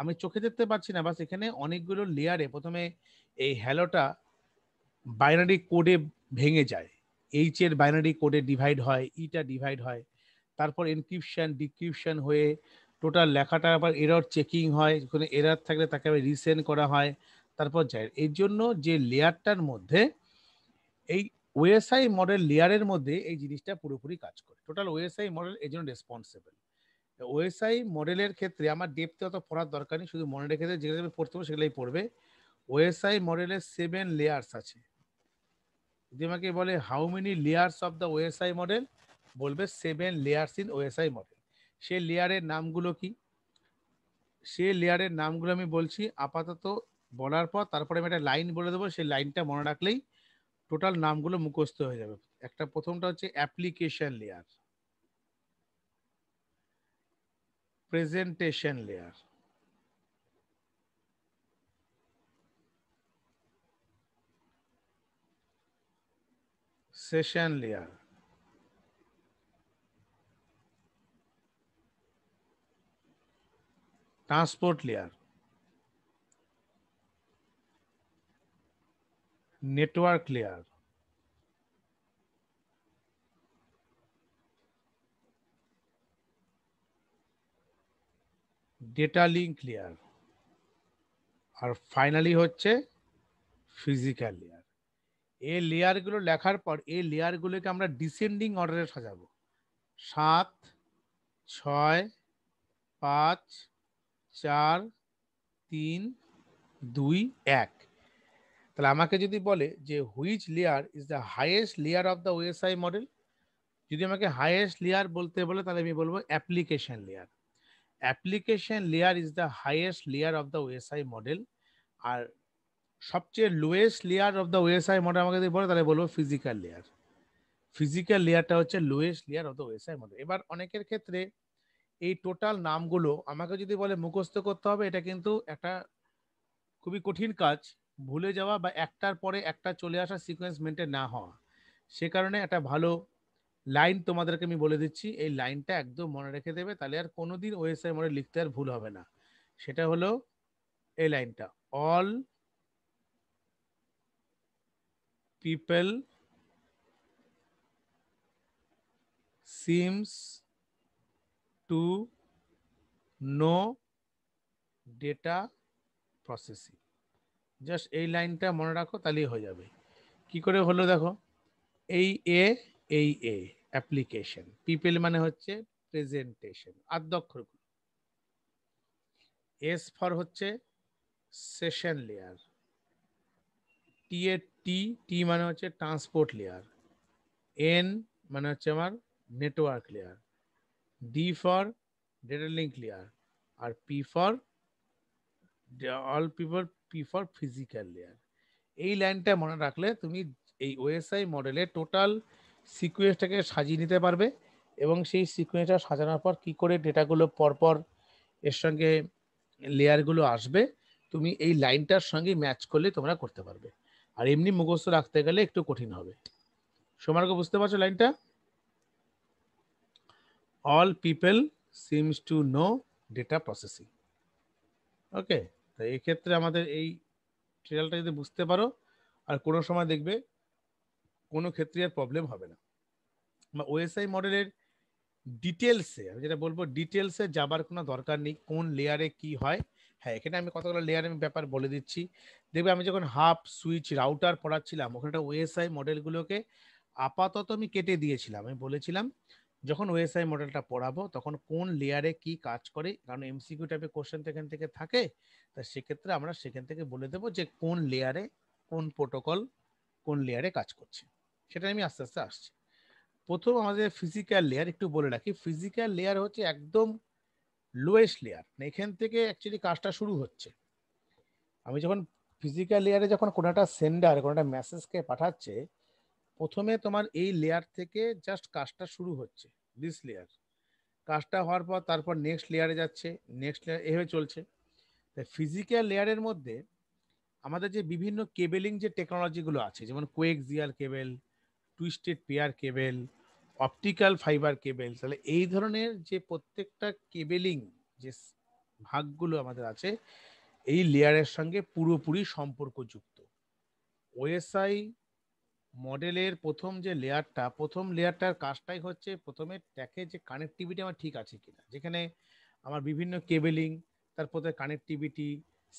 আমি চোখে দেখতে পাচ্ছি না বাস এখানে অনেকগুলো লেয়ারে প্রথমে এই হ্যালোটা বাইনারি কোডে ভেঙে যায় এইচ এর বাইনারি কোডে ডিভাইড হয় ইটা e ডিভাইড হয় তারপর এনক্রিপশন ডিক্রিপশন হয়ে টোটাল লেখাটা আবার এরর চেকিং হয় যেখানে এরার থাকলে তাকে আবার রিসেন্ড করা হয় তারপর যায় এর জন্য যে লেয়ারটার মধ্যে এই ওএসআই মডেল লেয়ারের মধ্যে এই জিনিসটা পুরোপুরি কাজ করে টোটাল ওএসআই মডেল এই জন্য রেসপন্সিবল ওএসআই মডেলের ক্ষেত্রে আমার ডেপতে অত পড়ার দরকার নেই শুধু মনে রেখে যেটা যেগুলো পড়তে হবে সেগুলোই পড়বে ওএসআই মডেলের সেভেন লেয়ার্স আছে যদি আমাকে বলে how many layers of the OSI model বলবে seven layers in OSI model সে লেয়ারের নামগুলো কি সে লেয়ারের নামগুলো আমি বলছি আপাতত বলার পর তারপরে আমি একটা লাইন বলে দেবো সেই লাইনটা মনে রাখলেই টোটাল নামগুলো মুখস্থ হয়ে যাবে একটা প্রথমটা হচ্ছে application layer presentation layer. Session layer. Transport layer. Network layer. Data link layer আর ফাইনালি হচ্ছে ফিজিক্যাল লেয়ার এই লেয়ারগুলো লেখার পর এই লেয়ারগুলোকে আমরা ডিসেন্ডিং অর্ডারে সাজাবো সাত ছয় পাঁচ চার তিন দুই এক তাহলে আমাকে যদি বলে যে which layer is the highest layer of the OSI model যদি আমাকে হাইয়েস্ট লেয়ার বলতে বলে তাহলে আমি বলবো application layer application layer is the highest layer of the OSI model আর সবচেয়ে lowest layer of the OSI model আমাকে যদি বলে তাহলে বলবো ফিজিক্যাল লেয়ার ফিজিক্যাল লেয়ারটা হচ্ছে lowest layer of the OSI model এবার অনেকের ক্ষেত্রে এই টোটাল নামগুলো আমাকে যদি বলে মুখস্থ করতে হবে এটা কিন্তু একটা খুবই কঠিন কাজ ভুলে যাওয়া বা একটার পরে একটা চলে আসা সিকোয়েন্স মেনটেন না হওয়া সে কারণে একটা ভালো লাইন তোমাদেরকে আমি বলে দিচ্ছি এই লাইনটা একদম মনে রেখে দেবে তাহলে আর কোনোদিন ওএসআই মোডে লিখতে আর ভুল হবে না সেটা হলো এই লাইনটা all people seems to know data processing just এই লাইনটা মনে রাখো তাহলেই হয়ে যাবে কি করে হলো দেখো এই এ এই এ অ্যাপ্লিকেশন পিপেল মানে হচ্ছে প্রেজেন্টেশন আদ্যক্ষরগুলো এস ফর হচ্ছে সেশন লেয়ার টি এ টি টি মানে হচ্ছে ট্রান্সপোর্ট লেয়ার এন মানে হচ্ছে আমার network layer D for data link layer আর P for all people P for physical layer এই লাইনটা মনে রাখলে তুমি এই ওএসআই মডেলে টোটাল সিকুয়েন্সটাকে সাজিয়ে নিতে পারবে এবং সেই সিকুয়েন্সটা সাজানোর পর কি করে ডেটাগুলো পরপর এর সঙ্গে লেয়ারগুলো আসবে তুমি এই লাইনটার সঙ্গে ম্যাচ করলে তোমরা করতে পারবে আর এমনি মুখস্থ রাখতে গেলে একটু কঠিন হবে সোমার্গ বুঝতে পারছো লাইনটা all people seems to know data processing okay তো এক্ষেত্রে আমাদের এই ট্রেলটা যদি বুঝতে পারো আর কোনো সময় দেখবে কোনো ক্ষেত্রে আর প্রবলেম হবে না বা ওএসআই মডেলের ডিটেলসে আমি যেটা বলবো ডিটেলসে যাবার কোনো দরকার নেই কোন লেয়ারে কি হয় হ্যাঁ এখানে আমি কতগুলো লেয়ারের আমি ব্যাপার বলে দিচ্ছি দেখবে আমি যখন হাফ সুইচ রাউটার পড়াচ্ছিলাম ওখানটা ওএসআই মডেলগুলোকে আপাতত আমি কেটে দিয়েছিলাম আমি বলেছিলাম যখন ওএসআই মডেলটা পড়াবো তখন কোন লেয়ারে কি কাজ করে কারণ এমসিকিউ টাইপের কোশ্চেন তো এখান থেকে থাকে তা সেক্ষেত্রে আমরা সেখান থেকে বলে দেবো যে কোন লেয়ারে কোন প্রোটোকল কোন লেয়ারে কাজ করছে সেটা আমি আস্তে আস্তে আসছি প্রথম আমাদের ফিজিক্যাল লেয়ার একটু বলে রাখি ফিজিক্যাল লেয়ার হচ্ছে একদম লোয়েস্ট মানে লেয়ার এখান থেকে অ্যাকচুয়ালি কাজটা শুরু হচ্ছে আমি যখন ফিজিক্যাল লেয়ারে যখন কোনো একটা সেন্ডার কোনো একটা মেসেজকে পাঠাচ্ছে প্রথমে তোমার এই লেয়ার থেকে জাস্ট কাজটা শুরু হচ্ছে দিস লেয়ার কাজটা হওয়ার পর তারপর নেক্সট লেয়ারে যাচ্ছে নেক্সট লেয়ার এভাবে চলছে তাই ফিজিক্যাল লেয়ারের মধ্যে আমাদের যে বিভিন্ন কেবেলিং যে টেকনোলজিগুলো আছে যেমন coaxial cable twisted pair cable optical fibre cable তাহলে এই ধরনের যে প্রত্যেকটা কেবেলিং যে ভাগগুলো আমাদের আছে এই লেয়ারের সঙ্গে পুরোপুরি সম্পর্কযুক্ত ওএসআই মডেলের প্রথম যে লেয়ারটা প্রথম লেয়ারটার কাজটাই হচ্ছে প্রথমে দেখে যে কানেক্টিভিটি আমার ঠিক আছে কিনা যেখানে আমার বিভিন্ন কেবেলিং তারপরে কানেক্টিভিটি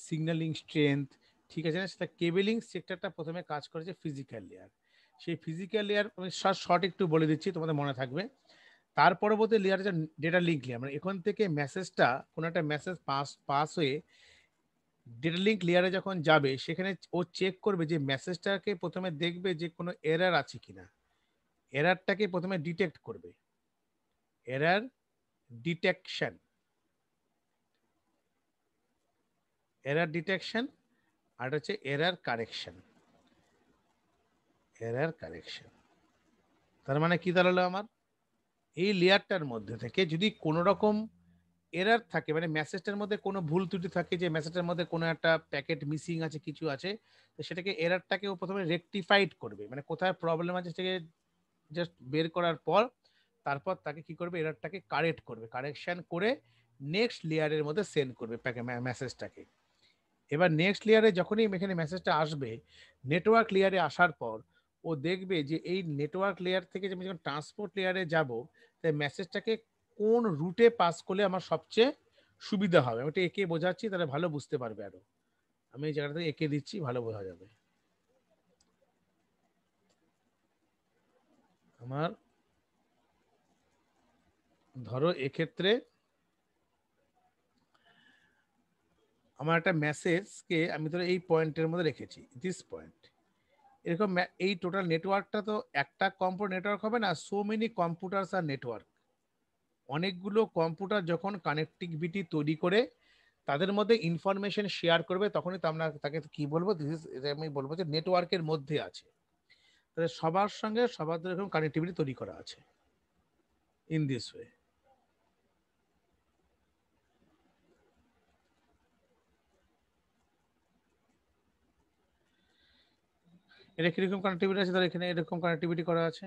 সিগন্যালিং স্ট্রেংথ ঠিক আছে না সেটা কেবেলিং সেক্টরটা প্রথমে কাজ করেছে ফিজিক্যাল লেয়ার সেই ফিজিক্যাল লেয়ার আমি শর্ট একটু বলে দিচ্ছি তোমাদের মনে থাকবে তার পরবর্তী লেয়ার যে ডেটা লিঙ্ক লেয়ার মানে এখান থেকে মেসেজটা কোনো একটা মেসেজ পাস পাস হয়ে ডেটা লিঙ্ক লেয়ারে যখন যাবে সেখানে ও চেক করবে যে মেসেজটাকে প্রথমে দেখবে যে কোনো এরার আছে কি না এরারটাকে প্রথমে ডিটেক্ট করবে এরার ডিটেকশন এরার ডিটেকশন আর হচ্ছে এরার কারেকশন এরার কারেকশন তার মানে কি দাঁড়ালো আমার এই লেয়ারটার মধ্যে থেকে যদি কোনো রকম এরার থাকে মানে মেসেজটার মধ্যে কোনো ভুল ত্রুটি থাকে যে মেসেজটার মধ্যে কোনো একটা প্যাকেট মিসিং আছে কিছু আছে তো সেটাকে এরারটাকে ও প্রথমে রেকটিফাইড করবে মানে কোথায় প্রবলেম আছে সেটাকে জাস্ট বের করার পর তারপর তাকে কি করবে এরারটাকে কারেক্ট করবে কারেকশন করে নেক্সট লেয়ারের মধ্যে সেন্ড করবে মেসেজটাকে এবার নেক্সট লেয়ারে যখনই এখানে মেসেজটা আসবে নেটওয়ার্ক লেয়ারে আসার পর ও দেখবে যে এই নেটওয়ার্ক লেয়ার থেকে আমি যখন ট্রান্সপোর্ট লেয়ারে যাব তাই মেসেজটাকে কোন রুটে পাস করলে আমার সবচেয়ে সুবিধা হবে আমি একে বোঝাচ্ছি তাহলে ভালো বুঝতে পারবে আরো আমি এই জায়গাটাতে এঁকে দিচ্ছি ভালো বোঝা যাবে আমার ধরো এক্ষেত্রে আমার একটা মেসেজকে আমি ধরো এই পয়েন্টের মধ্যে রেখেছি দিস পয়েন্ট এরকম এই টোটাল নেটওয়ার্কটা তো একটা কম্পিউটার নেটওয়ার্ক হবে না সো মেনি কম্পিউটারস আর নেটওয়ার্ক অনেকগুলো কম্পিউটার যখন কানেক্টিভিটি তৈরি করে তাদের মধ্যে ইনফরমেশন শেয়ার করবে তখনই তো আমরা তাকে কি বলবো দিস ইজ আমি বলবো যে নেটওয়ার্কের মধ্যে আছে তাহলে সবার সঙ্গে সবার এরকম কানেক্টিভিটি তৈরি করা আছে ইন দিস ওয়ে এটা কিরকম কানেক্টিভিটি আছে তাহলে এখানে এরকম কানেক্টিভিটি করা আছে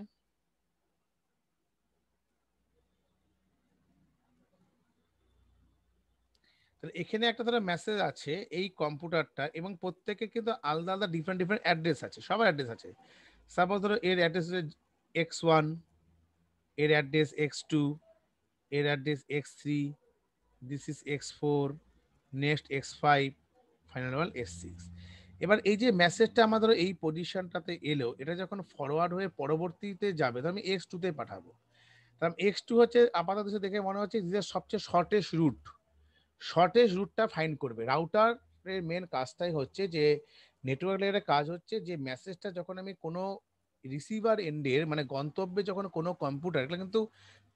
তাহলে এখানে একটা ধরো মেসেজ আছে এই কম্পিউটারটা এবং প্রত্যেকের কিন্তু আলাদা আলাদা ডিফারেন্ট ডিফারেন্ট অ্যাড্রেস আছে সবার অ্যাড্রেস আছে সাপোজ ধরো এর অ্যাড্রেস হচ্ছে এক্স ওয়ান এর অ্যাড্রেস এক্স টু এর address X three this is X four next X five final one X six এবার এই যে মেসেজটা আমাদের এই পজিশনটাতে এলো এটা যখন ফরওয়ার্ড হয়ে পরবর্তীতে যাবে তো আমি এক্স টুতে পাঠাবো কারণ এক্স টু হচ্ছে আপাতত দেখে মনে হচ্ছে যে সবচেয়ে শর্টেস্ট রুট শর্টেস্ট রুটটা ফাইন্ড করবে রাউটারের মেন কাজটাই হচ্ছে যে নেটওয়ার্ক লেয়ারের কাজ হচ্ছে যে মেসেজটা যখন আমি কোনো রিসিভার এন্ডের মানে গন্তব্যে যখন কোনো কম্পিউটার এগুলো কিন্তু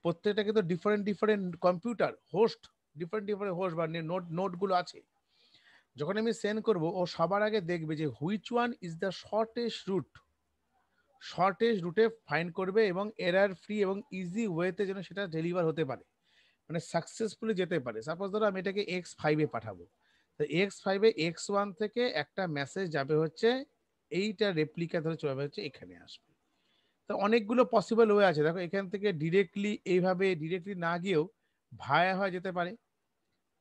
প্রত্যেকটা কিন্তু different different computer host different different host বা নোট নোটগুলো আছে যখন আমি সেন্ড করব ও সবার আগে দেখবে যে which one is the shortest route shortest রুটে ফাইন করবে এবং এরার ফ্রি এবং ইজি ওয়েতে যেন সেটা ডেলিভার হতে পারে মানে সাকসেসফুলি যেতে পারে সাপোজ ধরো আমি এটাকে এক্স ফাইভে পাঠাবো তো এক্স ফাইভে এক্স ওয়ান থেকে একটা মেসেজ যাবে হচ্ছে এইটা রেপ্লিকা ধরে চলে হচ্ছে এখানে আসবে তো অনেকগুলো পসিবল হয়ে আছে দেখো এখান থেকে ডিরেক্টলি এইভাবে ডিরেক্টলি না গিয়েও ভায়া হয়ে যেতে পারে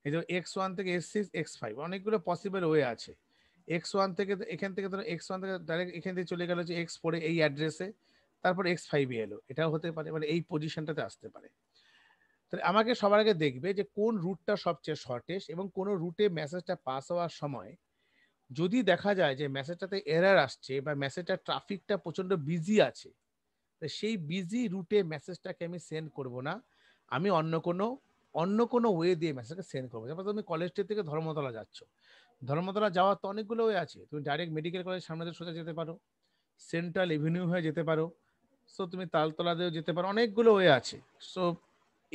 এই ধরো এক্স ওয়ান থেকে এক্স সিক্স এক্স ফাইভ অনেকগুলো পসিবল ওয়ে আছে এক্স ওয়ান থেকে এখান থেকে ধরো এক্স ওয়ান থেকে ডাইরেক্ট এখান থেকে চলে গেল যে এক্স ফোরে এই অ্যাড্রেসে তারপর এক্স ফাইভে এলো এটাও হতে পারে মানে এই পজিশনটাতে আসতে পারে তাহলে আমাকে সবার আগে দেখবে যে কোন রুটটা সবচেয়ে শর্টেস্ট এবং কোন রুটে মেসেজটা পাস হওয়ার সময় যদি দেখা যায় যে মেসেজটাতে এরার আসছে বা মেসেজটার ট্রাফিকটা প্রচণ্ড বিজি আছে সেই বিজি রুটে মেসেজটাকে আমি সেন্ড করব না আমি অন্য কোনো অন্য কোনো ওয়ে দিয়ে মেসেজটা সেন্ড করবো যেমন তুমি কলেজ স্ট্রিট থেকে ধর্মতলা যাচ্ছ ধর্মতলা যাওয়ার তো অনেকগুলো ওয়ে আছে তুমি ডাইরেক্ট মেডিকেল কলেজ সামনে দিয়ে সোজা যেতে পারো সেন্ট্রাল এভিনিউ হয়ে যেতে পারো সো তুমি তালতলা দিয়েও যেতে পারো অনেকগুলো ওয়ে আছে সো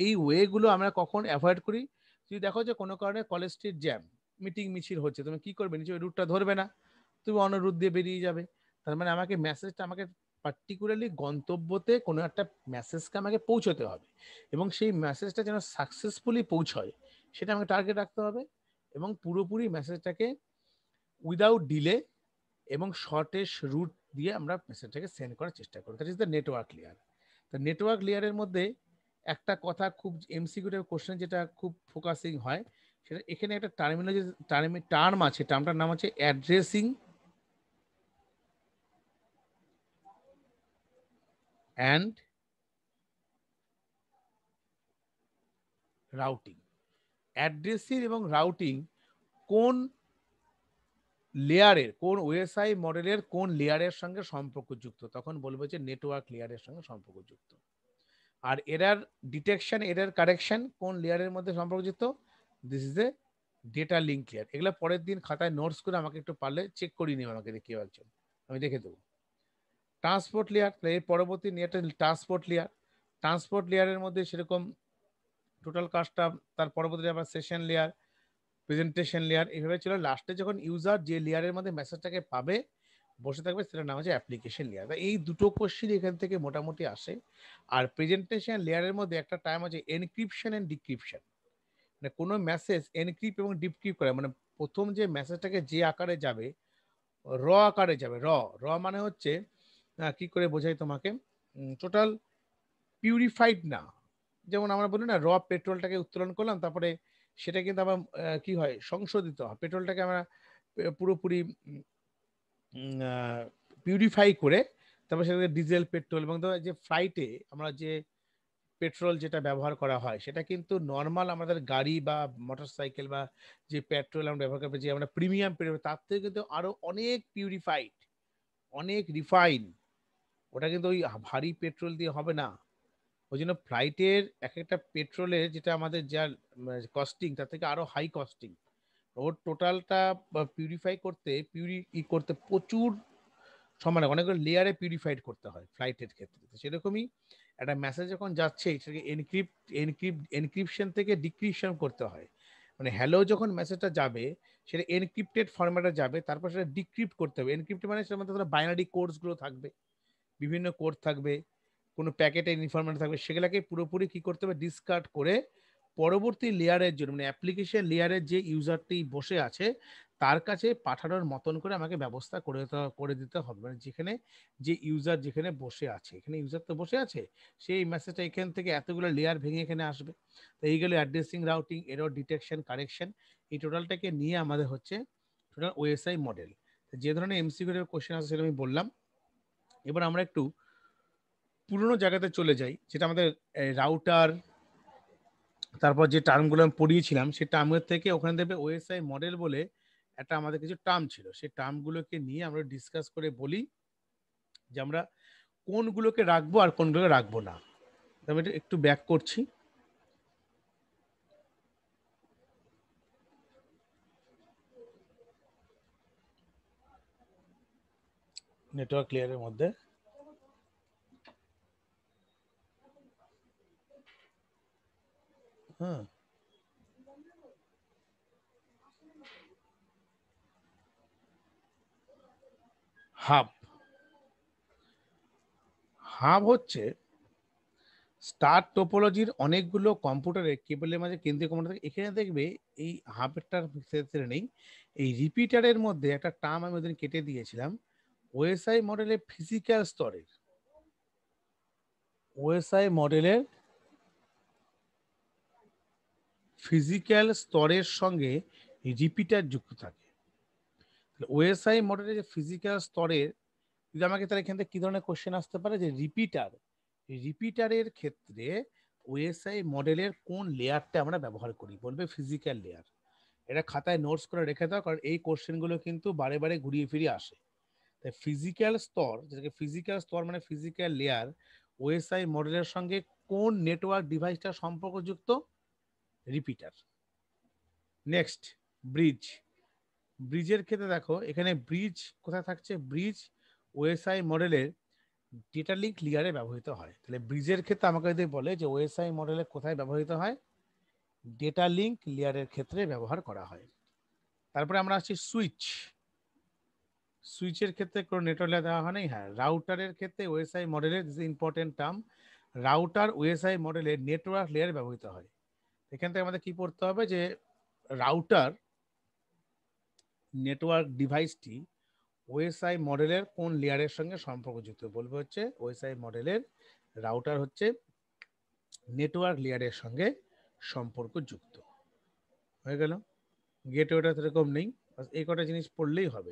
এই ওয়েগুলো আমরা কখন অ্যাভয়েড করি তুমি দেখো যে কোনো কারণে কলেজ স্ট্রিট জ্যাম মিটিং মিছিল হচ্ছে তুমি কি করবে নিচে ওই রুটটা ধরবে না তুমি অন্য রুট দিয়ে বেরিয়ে যাবে তার মানে আমাকে মেসেজটা আমাকে পার্টিকুলারলি গন্তব্যতে কোনো একটা মেসেজকে আমাকে পৌঁছতে হবে এবং সেই মেসেজটা যেন সাকসেসফুলি পৌঁছয় সেটা আমাকে টার্গেট রাখতে হবে এবং পুরোপুরি মেসেজটাকে উইদাউট ডিলে এবং শর্টেজ রুট দিয়ে আমরা মেসেজটাকে সেন্ড করার চেষ্টা করি that is the network layer তো নেটওয়ার্ক লেয়ারের মধ্যে একটা কথা খুব এমসিকিউটের কোশ্চেন যেটা খুব ফোকাসিং হয় সেটা এখানে একটা টার্মিনোলজি টার্ম টার্ম আছে টার্মটার নাম আছে অ্যাড্রেসিং and রাউটিং অ্যাড্রেসিং এবং রাউটিং কোন লেয়ারের কোন ওএসআই মডেলের কোন লেয়ারের সঙ্গে সম্পর্কযুক্ত তখন বলবো যে নেটওয়ার্ক লেয়ারের সঙ্গে সম্পর্কযুক্ত আর এরার ডিটেকশন এরার কারেকশন কোন লেয়ারের মধ্যে সম্পর্কযুক্ত this is a data link layer এগুলো পরের দিন খাতায় নোটস করে আমাকে একটু পারলে চেক করিয়ে নিও আমাকে কেউ একজন আমি দেখে দেবো ট্রান্সপোর্ট লেয়ার এর পরবর্তী নিয়ে ট্রান্সপোর্ট লেয়ার ট্রান্সপোর্ট লেয়ারের মধ্যে সেরকম টোটাল কাজটা তার পরবর্তী আবার সেশন লেয়ার প্রেজেন্টেশন লেয়ার এইভাবে ছিল লাস্টে যখন ইউজার যে লেয়ারের মধ্যে মেসেজটাকে পাবে বসে থাকবে সেটার নাম হচ্ছে অ্যাপ্লিকেশন লেয়ার এই দুটো কোশ্চিন এখান থেকে মোটামুটি আসে আর প্রেজেন্টেশন লেয়ারের মধ্যে একটা টাইম আছে এনক্রিপশন অ্যান্ড ডিক্রিপশন মানে কোনো মেসেজ এনক্রিপ এবং ডিক্রিপ করে মানে প্রথম যে মেসেজটাকে যে আকারে যাবে র আকারে যাবে র র মানে হচ্ছে কি করে বোঝাই তোমাকে টোটাল পিউরিফাইড না যেমন আমরা বলি না র পেট্রোলটাকে উত্তোলন করলাম তারপরে সেটা কিন্তু আমার কি হয় সংশোধিত হয় পেট্রোলটাকে আমরা পুরোপুরি পিউরিফাই করে তারপর সেটাকে ডিজেল পেট্রোল এবং যে ফ্লাইটে আমরা যে পেট্রোল যেটা ব্যবহার করা হয় সেটা কিন্তু নর্মাল আমাদের গাড়ি বা মোটর সাইকেল বা যে পেট্রোল আমরা ব্যবহার করবো যে আমরা প্রিমিয়াম পেট্রোল তার থেকে কিন্তু আরও অনেক পিউরিফাইড অনেক রিফাইন্ড ওটা কিন্তু ওই ভারী পেট্রোল দিয়ে হবে না ওই জন্য ফ্লাইটের এক একটা পেট্রোলের যেটা আমাদের যা কস্টিং মানে তার থেকে আরও হাই কস্টিং ওর টোটালটা পিউরিফাই করতে পিউরি করতে প্রচুর সমানে অনেকগুলো লেয়ারে পিউরিফাইড করতে হয় ফ্লাইটের ক্ষেত্রে সেরকমই একটা মেসেজ যখন যাচ্ছে সেটাকে এনক্রিপ্ট এনক্রিপ্ট এনক্রিপশন থেকে ডিক্রিপশন করতে হয় মানে হ্যালো যখন মেসেজটা যাবে সেটা এনক্রিপ্টেড ফরম্যাটে যাবে তারপর সেটা ডিক্রিপ্ট করতে হবে এনক্রিপ্ট মানে সেটার মধ্যে বাইনারি কোর্সগুলো থাকবে বিভিন্ন কোড থাকবে কোনো প্যাকেটের ইনফরমেশন থাকবে সেগুলোকে পুরোপুরি কি করতে হবে ডিসকার্ড করে পরবর্তী লেয়ারের জন্য মানে অ্যাপ্লিকেশন লেয়ারের যে ইউজারটি বসে আছে তার কাছে পাঠানোর মতন করে আমাকে ব্যবস্থা করে করে দিতে হবে মানে যেখানে যে ইউজার যেখানে বসে আছে এখানে ইউজার তো বসে আছে সেই মেসেজটা এখান থেকে এতগুলো লেয়ার ভেঙে এখানে আসবে তো এই addressing routing error detection correction এই টোটালটাকে নিয়ে আমাদের হচ্ছে টোটাল ওএসআই মডেল যে ধরনের এমসিকিউ কোশ্চেন আছে সেটা আমি বললাম এবার আমরা একটু পুরনো জায়গাতে চলে যাই যেটা আমাদের রাউটার তারপর যে টার্মগুলো আমি পড়িয়েছিলাম সেই টার্মের থেকে ওখানে দেবে ওএসআই মডেল বলে একটা আমাদের কিছু টার্ম ছিল সেই টার্মগুলোকে নিয়ে আমরা ডিসকাস করে বলি যে আমরা কোনগুলোকে রাখবো আর কোনগুলোকে রাখবো না আমি একটু ব্যাক করছি নেটওয়ার্ক লেয়ারের মধ্যে হ্যাঁ হাব হাব হচ্ছে স্টার টোপোলজির অনেকগুলো কম্পিউটারে কেবলের মাঝে কেন্দ্রীয় কম্পিউটার এখানে দেখবে এই হাবটার ক্ষেত্রে নেই এই রিপিটারের মধ্যে একটা টার্ম আমি ওদিন কেটে দিয়েছিলাম ওএসআই মডেলের ফিজিক্যাল স্তরের ওএসআই মডেলের ফিজিক্যাল স্তরের সঙ্গে রিপিটার যুক্ত থাকে ওএসআই মডেলের যে ফিজিক্যাল স্তরের যদি আমাকে তাহলে এখান থেকে কী ধরনের কোশ্চেন আসতে পারে যে রিপিটার রিপিটারের ক্ষেত্রে ওএসআই মডেলের কোন লেয়ারটা আমরা ব্যবহার করি বলবে ফিজিক্যাল লেয়ার এটা খাতায় নোটস করে রেখে দাও কারণ এই কোশ্চেনগুলো কিন্তু বারে বারে ঘুরিয়ে ফিরিয়ে আসে তাই ফিজিক্যাল স্তর যেটাকে ফিজিক্যাল স্তর মানে ফিজিক্যাল লেয়ার ওএসআই মডেলের সঙ্গে কোন নেটওয়ার্ক ডিভাইসটা সম্পর্কযুক্ত রিপিটার নেক্সট ব্রিজ ব্রিজের ক্ষেত্রে দেখো এখানে ব্রিজ কোথায় থাকছে ব্রিজ ওএসআই মডেলের ডেটা লিঙ্ক লিয়ারে ব্যবহৃত হয় তাহলে ব্রিজের ক্ষেত্রে আমাকে যদি বলে যে ওএসআই মডেলে কোথায় ব্যবহৃত হয় ডেটা লিঙ্ক লেয়ারের ক্ষেত্রে ব্যবহার করা হয় তারপরে আমরা আসছি সুইচ সুইচের ক্ষেত্রে কোনো নেটওয়ার্ক দেওয়া হয় নাই হ্যাঁ রাউটারের ক্ষেত্রে ওএসআই মডেলের this important term router OSI মডেলে নেটওয়ার্ক লেয়ার ব্যবহৃত হয় এখান থেকে আমাদের কি পড়তে হবে যে রাউটার নেটওয়ার্ক ডিভাইসটি ওএসআই মডেলের কোন লেয়ারের সঙ্গে সম্পর্কযুক্ত বলবো হচ্ছে ওএসআই মডেলের রাউটার হচ্ছে নেটওয়ার্ক লেয়ারের সঙ্গে সম্পর্কযুক্ত হয়ে গেল গেটওয়েটা সেরকম নেই এই কটা জিনিস পড়লেই হবে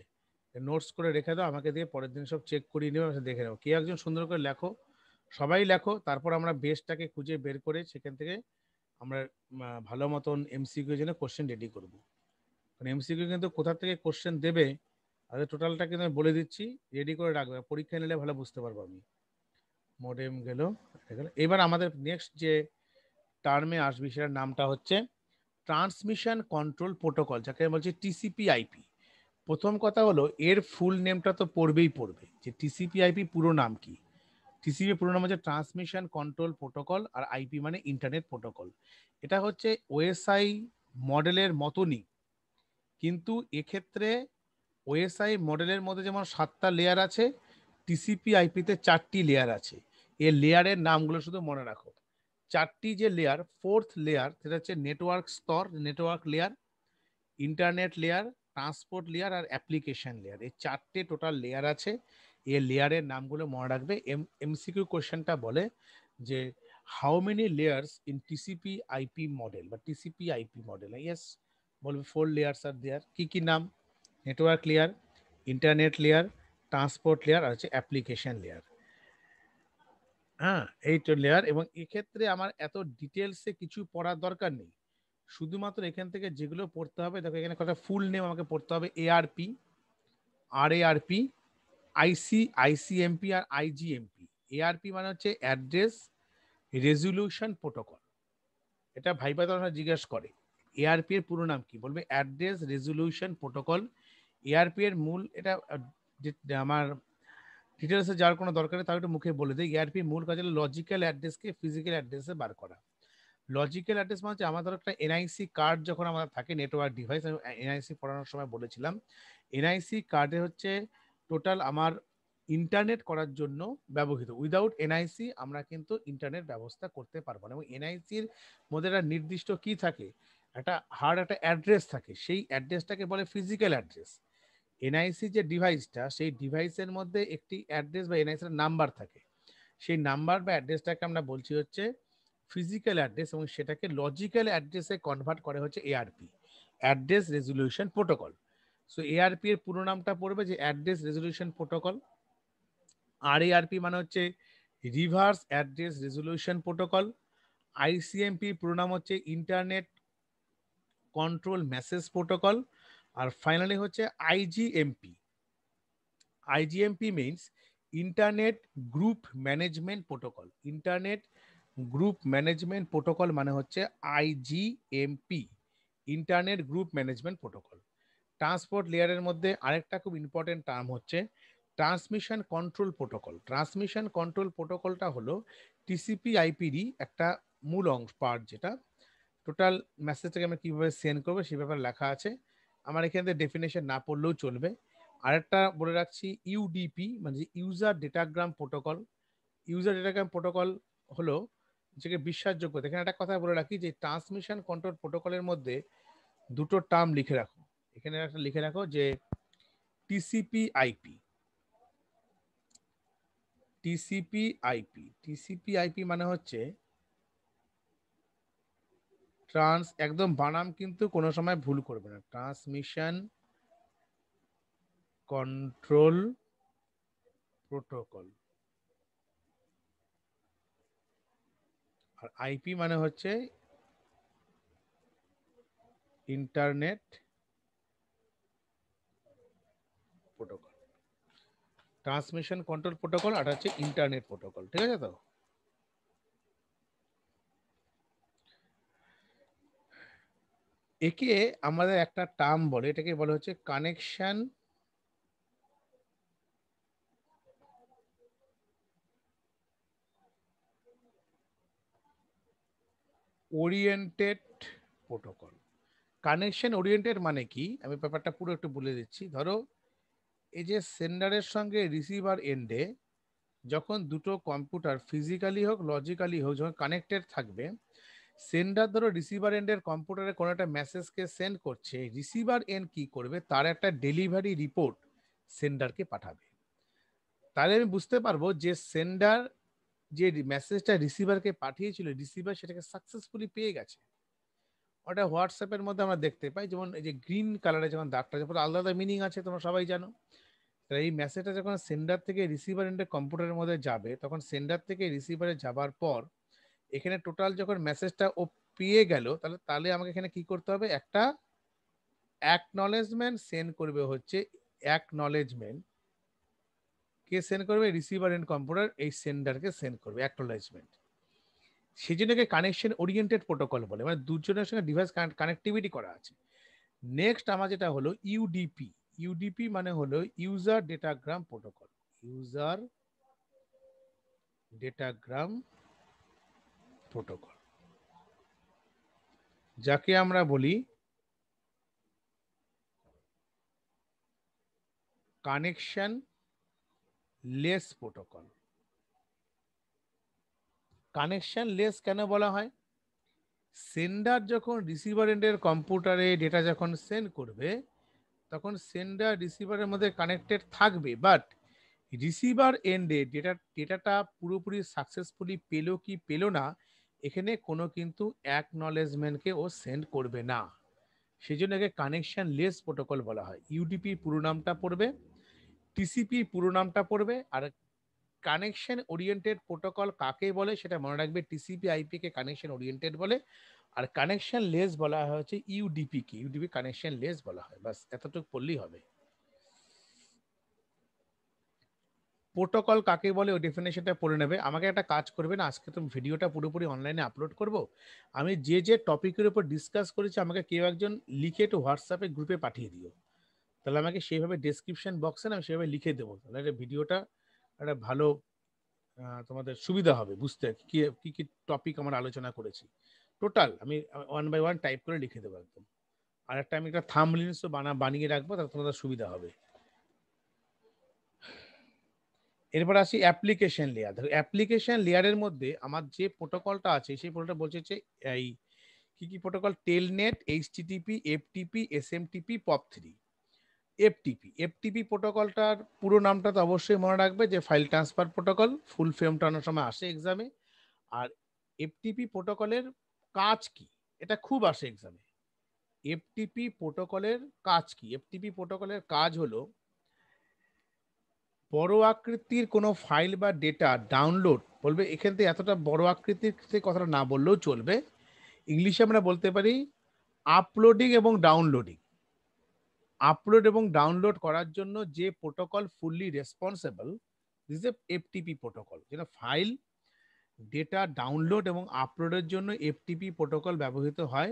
নোটস করে রেখে দাও আমাকে দিয়ে পরের দিন সব চেক করিয়ে নেবে আমি দেখে নেবো কেউ একজন সুন্দর করে লেখো সবাই লেখো তারপর আমরা বেসটাকে খুঁজে বের করে সেখান থেকে আমরা ভালো মতন এমসিকিউ জন্য কোশ্চেন রেডি করবো কারণ এমসিকিউ কিন্তু কোথা থেকে কোশ্চেন দেবে আর টোটালটা কিন্তু আমি বলে দিচ্ছি রেডি করে রাখবে পরীক্ষা নিলে ভালো বুঝতে পারবো আমি মোডেম গেল এবার আমাদের নেক্সট যে টার্মে আসবি সেটার নামটা হচ্ছে ট্রান্সমিশন কন্ট্রোল প্রোটোকল যাকে বলছি টিসিপি আইপি প্রথম কথা হলো এর ফুল নেমটা তো পড়বেই পড়বে যে টিসিপি পুরো নাম কি টিসিপি পুরো নাম হচ্ছে ট্রান্সমিশন কন্ট্রোল প্রোটোকল আর আইপি মানে ইন্টারনেট প্রোটোকল এটা হচ্ছে ওএসআই মডেলের মতনই কিন্তু এক্ষেত্রে ওএসআই মডেলের মধ্যে যেমন সাতটা লেয়ার আছে টিসিপি আইপিতে চারটি লেয়ার আছে এ লেয়ারের নামগুলো শুধু মনে রাখো চারটি যে লেয়ার ফোর্থ লেয়ার সেটা হচ্ছে নেটওয়ার্ক স্তর network layer internet layer transport layer আর অ্যাপ্লিকেশন লেয়ার এই চারটে টোটাল লেয়ার আছে এই লেয়ারের নামগুলো মনে রাখবে এম এমসিকিউ কোয়েশনটা বলে যে how many layers in TCP IP model বা টিসিপি আইপি মডেল ইয়েস বলবে ফোর লেয়ার্স আর দেয়ার কি কি নাম network layer internet layer transport layer আর হচ্ছে অ্যাপ্লিকেশন লেয়ার হ্যাঁ এই লেয়ার এবং এক্ষেত্রে আমার এত ডিটেলসে কিছু পড়ার দরকার নেই শুধুমাত্র এখান থেকে যেগুলো পড়তে হবে দেখো এখানে কথা ফুল নেম আমাকে পড়তে হবে এআরপি আর এআরপি আইসি আইসিএমপি আর আইজিএমপি এআরপি মানে হচ্ছে অ্যাড্রেস রেজলিউশন প্রোটোকল এটা ভাইবা তারা জিজ্ঞেস করে এআরপি এর পুরো নাম কি বলবে অ্যাড্রেস রেজলিউশন প্রোটোকল এআরপি এর মূল এটা আমার ডিটেলসে যাওয়ার কোনো দরকার নেই তাও একটু মুখে বলে দেয় এআরপি মূল কাজ হলো লজিক্যাল অ্যাড্রেসকে ফিজিক্যাল অ্যাড্রেসে বার করা লজিক্যাল অ্যাড্রেস মানে হচ্ছে আমাদের একটা এনআইসি কার্ড যখন আমাদের থাকে নেটওয়ার্ক ডিভাইস আমি এনআইসি পড়ানোর সময় বলেছিলাম এনআইসি কার্ডে হচ্ছে টোটাল আমার ইন্টারনেট করার জন্য ব্যবহৃত উইদাউট এনআইসি আমরা কিন্তু ইন্টারনেট ব্যবস্থা করতে পারবো না এবং এনআইসির মধ্যে একটা নির্দিষ্ট কি থাকে একটা হার্ড একটা অ্যাড্রেস থাকে সেই অ্যাড্রেসটাকে বলে ফিজিক্যাল অ্যাড্রেস এনআইসি যে ডিভাইসটা সেই ডিভাইসের মধ্যে একটি অ্যাড্রেস বা এনআইসির নাম্বার থাকে সেই নাম্বার বা অ্যাড্রেসটাকে আমরা বলছি হচ্ছে ফিজিক্যাল অ্যাড্রেস এবং সেটাকে লজিক্যাল অ্যাড্রেসে কনভার্ট করে হচ্ছে ARP address resolution protocol so ARP এর পুরো নামটা পড়বে যে অ্যাড্রেস রেজলিউশন প্রোটোকল আর এআরপি মানে হচ্ছে reverse address resolution protocol ICMP পুরো নাম হচ্ছে ইন্টারনেট কন্ট্রোল মেসেজ প্রোটোকল আর ফাইনালি হচ্ছে IGMP IGMP means internet group management protocol internet group management protocol মানে হচ্ছে IGMP internet group management protocol transport লেয়ারের মধ্যে আরেকটা খুব ইম্পর্টেন্ট টার্ম হচ্ছে transmission control protocol transmission control প্রোটোকলটা হলো টিসিপি আইপিডি একটা মূল অংশ পার্ট যেটা টোটাল মেসেজটাকে আমরা কীভাবে সেন্ড করবো সে ব্যাপারে লেখা আছে আমার এখান থেকে ডেফিনেশন না পড়লেও চলবে আরেকটা বলে রাখছি ইউডিপি মানে user datagram protocol user datagram protocol হলো যেটা বিশ্বাসযোগ্য এখানে একটা কথা বলে রাখি যে ট্রান্সমিশন কন্ট্রোল প্রোটোকলের মধ্যে দুটো টার্ম লিখে রাখো এখানে একটা লিখে রাখো যে TCP IP TCP IP TCP IP মানে হচ্ছে ট্রান্স একদম বানাম কিন্তু কোনো সময় ভুল করবে না ট্রান্সমিশন কন্ট্রোল প্রোটোকল আর আইপি মানে হচ্ছে internet protocol transmission control protocol আর হচ্ছে ইন্টারনেট প্রোটোকল ঠিক আছে তো একে আমাদের একটা টার্ম বলে এটাকে বলা হচ্ছে connection oriented protocol connection oriented মানে কি আমি ব্যাপারটা পুরো একটু বলে দিচ্ছি ধরো এই যে সেন্ডারের সঙ্গে রিসিভার এন্ডে যখন দুটো কম্পিউটার ফিজিক্যালি হোক লজিক্যালি হোক যখন কানেক্টেড থাকবে সেন্ডার ধরো রিসিভার এন্ডের কম্পিউটারে কোনো একটা মেসেজকে সেন্ড করছে রিসিভার এন্ড কি করবে তার একটা ডেলিভারি রিপোর্ট সেন্ডারকে পাঠাবে তাহলে আমি বুঝতে পারবো যে সেন্ডার যে মেসেজটা রিসিভারকে পাঠিয়েছিল রিসিভার সেটাকে সাকসেসফুলি পেয়ে গেছে ওটা হোয়াটসঅ্যাপের মধ্যে আমরা দেখতে পাই যেমন এই যে গ্রিন কালারে যখন দাগটা যখন আলাদা আলাদা মিনিং আছে তোমরা সবাই জানো তাহলে এই মেসেজটা যখন সেন্ডার থেকে রিসিভার এন্ডে কম্পিউটারের মধ্যে যাবে তখন সেন্ডার থেকে রিসিভারে যাবার পর এখানে টোটাল যখন মেসেজটা ও পেয়ে গেল তাহলে তাহলে আমাকে এখানে কি করতে হবে একটা অ্যাকনলেজমেন্ট সেন্ড করবে হচ্ছে অ্যাকনলেজমেন্ট কে সেন্ড করবে রিসিভার এন্ড কম্পিউটার এই সেন্ডারকে সেন্ড করবে অ্যাকনোলেজমেন্ট সেই জন্য কানেকশন ওরিয়েন্টেড প্রোটোকল বলে মানে দুজনের সঙ্গে ডিভাইস কানেক্টিভিটি করা আছে নেক্সট আমার যেটা হলো ইউডিপি ইউডিপি মানে হলো user datagram protocol user datagram protocol যাকে আমরা বলি connectionless protocol connectionless কেন বলা হয় সেন্ডার যখন রিসিভার এন্ডের কম্পিউটারে ডেটা যখন সেন্ড করবে তখন সেন্ডার রিসিভারের মধ্যে কানেক্টেড থাকবে বাট রিসিভার এন্ডে ডেটা ডেটাটা পুরোপুরি সাকসেসফুলি পেলো কি পেলো না এখানে কোনো কিন্তু অ্যাকনলেজমেন্টকে ও সেন্ড করবে না সেই জন্য একে কানেকশান লেস প্রোটোকল বলা হয় ইউডিপি পুরো নামটা পড়বে টিসিপি পুরো নামটা পড়বে আর কানেকশন ওরিয়েন্টেড প্রোটোকল কাকে বলে সেটা মনে রাখবে টিসিপি আইপি কে কানেকশন ওরিয়েন্টেড বলে আর কানেকশন লেস বলা হয় ইউডিপি কি ইউডিপি কানেকশন লেস বলা হয় বাস এতটুকু পড়লেই হবে প্রোটোকল কাকে বলে ওই ডেফিনেশনটা পড়ে নেবে আমাকে একটা কাজ করবে না আজকে তুমি ভিডিওটা পুরোপুরি অনলাইনে আপলোড করব আমি যে যে টপিকের উপর ডিসকাস করেছি আমাকে কেউ একজন লিখে একটু হোয়াটসঅ্যাপে গ্রুপে পাঠিয়ে দিও তাহলে আমাকে সেইভাবে ডেসক্রিপশন বক্সে আমি সেভাবে লিখে দেবো তাহলে এটা ভিডিওটা একটা ভালো তোমাদের সুবিধা হবে বুঝতে কি কি কি টপিক আমার আলোচনা করেছি টোটাল আমি ওয়ান বাই ওয়ান টাইপ করে লিখে দেবো একদম আর একটা আমি একটা থাম লিনিসও বানা বানিয়ে রাখবো তাতে তোমাদের সুবিধা হবে এরপর আসি অ্যাপ্লিকেশন লেয়ার দেখো অ্যাপ্লিকেশন লেয়ারের মধ্যে আমার যে প্রোটোকলটা আছে সেই প্রোটোকলটা বলছে যে এই কি কি protocol telnet HTTP FTP SMTP POP three FTP FTP প্রোটোকলটার পুরো নামটা তো অবশ্যই মনে রাখবে যে ফাইল ট্রান্সফার প্রোটোকল ফুল ফ্রেমটা অনেক সময় আসে এক্সামে আর এফটিপি প্রোটোকলের কাজ কি এটা খুব আসে এক্সামে এফটিপি প্রোটোকলের কাজ কি এফটিপি প্রোটোকলের কাজ হলো বড় আকৃতির কোনো ফাইল বা ডেটা ডাউনলোড বলবে এখান থেকে এতটা বড় আকৃতির কথাটা না বললেও চলবে ইংলিশে আমরা বলতে পারি আপলোডিং এবং ডাউনলোডিং আপলোড এবং ডাউনলোড করার জন্য যে protocol fully responsible this a FTP protocol যেটা ফাইল ডেটা ডাউনলোড এবং আপলোডের জন্য এফটিপি প্রোটোকল ব্যবহৃত হয়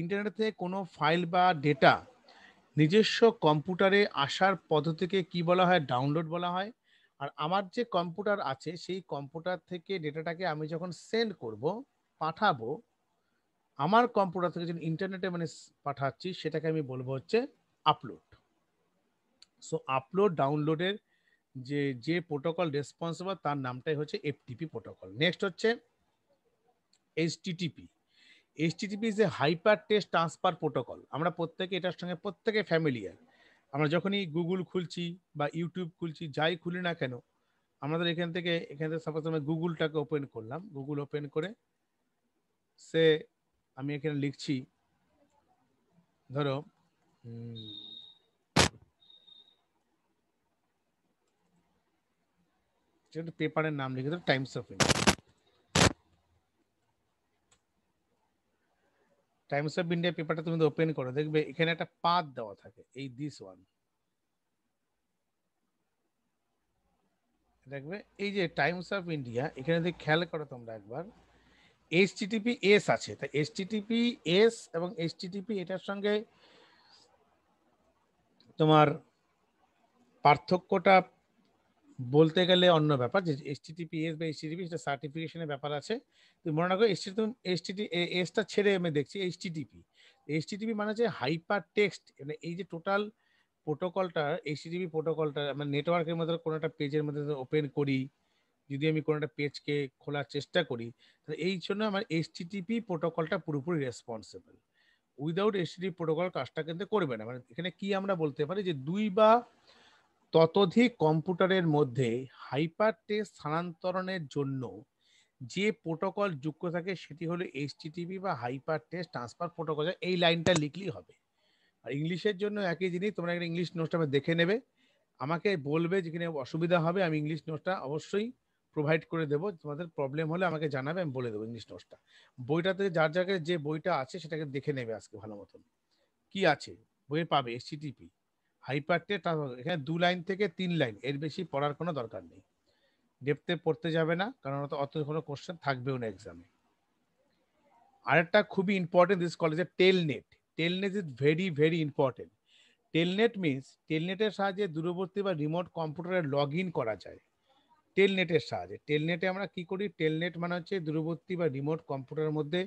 ইন্টারনেট থেকে কোনো ফাইল বা ডেটা নিজস্ব কম্পিউটারে আসার পদ্ধতিকে কি বলা হয় ডাউনলোড বলা হয় আর আমার যে কম্পিউটার আছে সেই কম্পিউটার থেকে ডেটাটাকে আমি যখন সেন্ড করব পাঠাবো আমার কম্পিউটার থেকে যখন ইন্টারনেটে মানে পাঠাচ্ছি সেটাকে আমি বলবো হচ্ছে আপলোড সো আপলোড ডাউনলোডের যে যে প্রোটোকল রেসপন্সিবল তার নামটাই হচ্ছে এফটিপি প্রোটোকল নেক্সট হচ্ছে HTTP HTTP is a hyper test transfer protocol আমরা প্রত্যেকে এটার সঙ্গে প্রত্যেকে ফ্যামিলিয়ার আমরা যখনই গুগল খুলছি বা ইউটিউব খুলছি যাই খুলি না কেন আমাদের এখান থেকে এখান থেকে সাপোজ আমি গুগলটাকে ওপেন করলাম গুগল ওপেন করে সে আমি এখানে লিখছি ধরো পেপারের নাম লিখে দাও Times of India Times of India পেপারটা তুমি ওপেন করো দেখবে এখানে একটা পাত দেওয়া থাকে এই দিস ওয়ান দেখবে এই যে টাইমস অফ ইন্ডিয়া এখানে যদি খেয়াল করো তোমরা একবার এইচটিটিপি এস আছে তা এইচটিটিপি এস এবং এইচটিটিপি এটার সঙ্গে তোমার পার্থক্যটা বলতে গেলে অন্য ব্যাপার যে এসটিটিপিএস বা এইচটিটিপি সেটা সার্টিফিকেশনের ব্যাপার আছে তুমি মনে রাখো এসটি তুমি এসটিটি এসটা ছেড়ে আমি দেখছি এইচটিটিপি এইচটিটিপি মানে হচ্ছে হাইপার টেক্সট মানে এই যে টোটাল প্রোটোকলটা এইচটিটিপি প্রোটোকলটা মানে নেটওয়ার্কের মধ্যে কোনো একটা পেজের মধ্যে ওপেন করি যদি আমি কোনো একটা পেজকে খোলার চেষ্টা করি তাহলে এই জন্য আমার এইচটিটিপি প্রোটোকলটা পুরোপুরি রেসপন্সিবল উইদাউট এসডি প্রোটোকল কাজটা কিন্তু করবে না মানে এখানে কি আমরা বলতে পারি যে দুই বা ততোধিক কম্পিউটারের মধ্যে হাইপার টেস্ট স্থানান্তরণের জন্য যে প্রোটোকল যুক্ত থাকে সেটি হলো টিভি বা হাইপার টেস্ট ট্রান্সফার প্রোটোকল এই লাইনটা লিখলেই হবে আর ইংলিশের জন্য একই জিনিস তোমরা একটা ইংলিশ নোটসটা দেখে নেবে আমাকে বলবে যেখানে অসুবিধা হবে আমি ইংলিশ নোটসটা অবশ্যই প্রোভাইড করে দেবো তোমাদের প্রবলেম হলে আমাকে জানাবে আমি বলে দেবো ইংলিশ নোটসটা বইটাতে যার জায়গায় যে বইটা আছে সেটাকে দেখে নেবে আজকে ভালো মতন কি আছে বই পাবে এসটিটিপি হাইপারটে এখানে দু লাইন থেকে তিন লাইন এর বেশি পড়ার কোনো দরকার নেই ডেপতে পড়তে যাবে না কারণ অত কোনো কোশ্চেন থাকবেও না এক্সামে আরেকটা খুবই ইম্পর্টেন্ট দিস কলেজে telnet telnet is very very important telnet means টেলনেটের সাহায্যে দূরবর্তী বা রিমোট কম্পিউটারে লগ ইন করা যায় টেলনেটের সাহায্যে টেলনেটে আমরা কি করি টেলনেট মানে হচ্ছে দূরবর্তী বা রিমোট কম্পিউটারের মধ্যে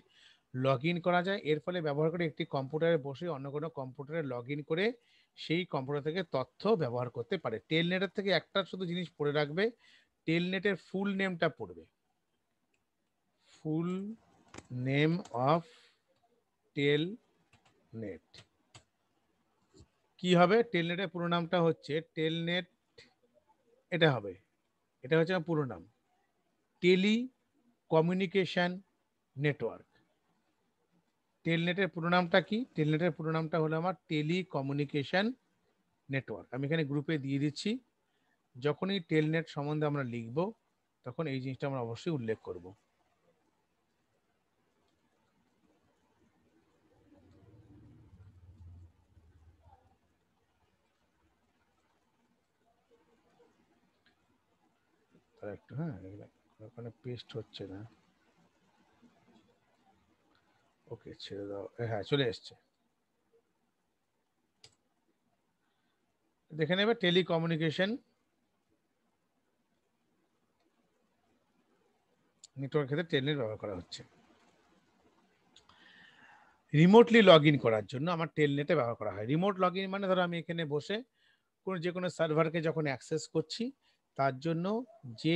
লগ করা যায় এর ফলে ব্যবহার করে একটি কম্পিউটারে বসে অন্য কোনো কম্পিউটারে লগ করে সেই কম্পিউটার থেকে তথ্য ব্যবহার করতে পারে টেলনেটের থেকে একটা শুধু জিনিস পড়ে রাখবে টেলনেটের ফুল নেমটা পড়বে full name of telnet কি হবে টেলনেটের পুরো নামটা হচ্ছে টেলনেট এটা হবে এটা হচ্ছে আমার পুরো নাম টেলি কমিউনিকেশন নেটওয়ার্ক টেলনেটের পুরো নামটা কি টেলনেটের পুরো নামটা হলো আমার টেলি কমিউনিকেশন নেটওয়ার্ক আমি এখানে গ্রুপে দিয়ে দিচ্ছি যখনই টেলনেট সম্বন্ধে আমরা লিখব তখন এই জিনিসটা আমরা অবশ্যই উল্লেখ করবো একটু হ্যাঁ ওখানে পেস্ট হচ্ছে না ওকে ছেড়ে দাও হ্যাঁ চলে এসছে দেখে নেবে টেলিকমিউনিকেশন নেটওয়ার্ক ক্ষেত্রে টেলনেট ব্যবহার করা হচ্ছে রিমোটলি লগ ইন করার জন্য আমার টেলনেটে ব্যবহার করা হয় রিমোট লগ ইন মানে ধরো আমি এখানে বসে কোনো যে কোনো সার্ভারকে যখন অ্যাক্সেস করছি তার জন্য যে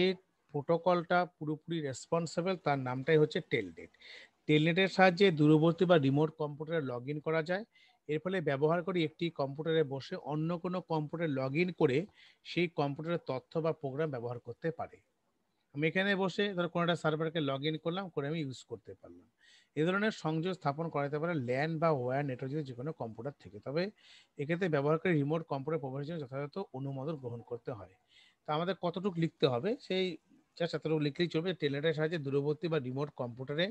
প্রোটোকলটা পুরোপুরি রেসপন্সিবল তার নামটাই হচ্ছে টেলনেট টেলনেটের সাহায্যে দূরবর্তী বা রিমোট কম্পিউটারে লগ করা যায় এর ফলে ব্যবহার করি একটি কম্পিউটারে বসে অন্য কোনো কম্পিউটারে লগ করে সেই কম্পিউটারের তথ্য বা প্রোগ্রাম ব্যবহার করতে পারে আমি এখানে বসে ধরো কোনো একটা সার্ভারকে লগ ইন করলাম করে আমি ইউজ করতে পারলাম এ ধরনের সংযোগ স্থাপন করা যেতে পারে ল্যান বা ওয়্যার নেটওয়ার্ক যে কোনো কম্পিউটার থেকে তবে এক্ষেত্রে ব্যবহারকারী রিমোট কম্পিউটার প্রবেশের জন্য যথাযথ অনুমোদন গ্রহণ করতে হয় তো আমাদের কতটুকু লিখতে হবে সেই জাস্ট এতটুকু লিখলেই চলবে টেলেটের সাহায্যে দূরবর্তী বা রিমোট কম্পিউটারে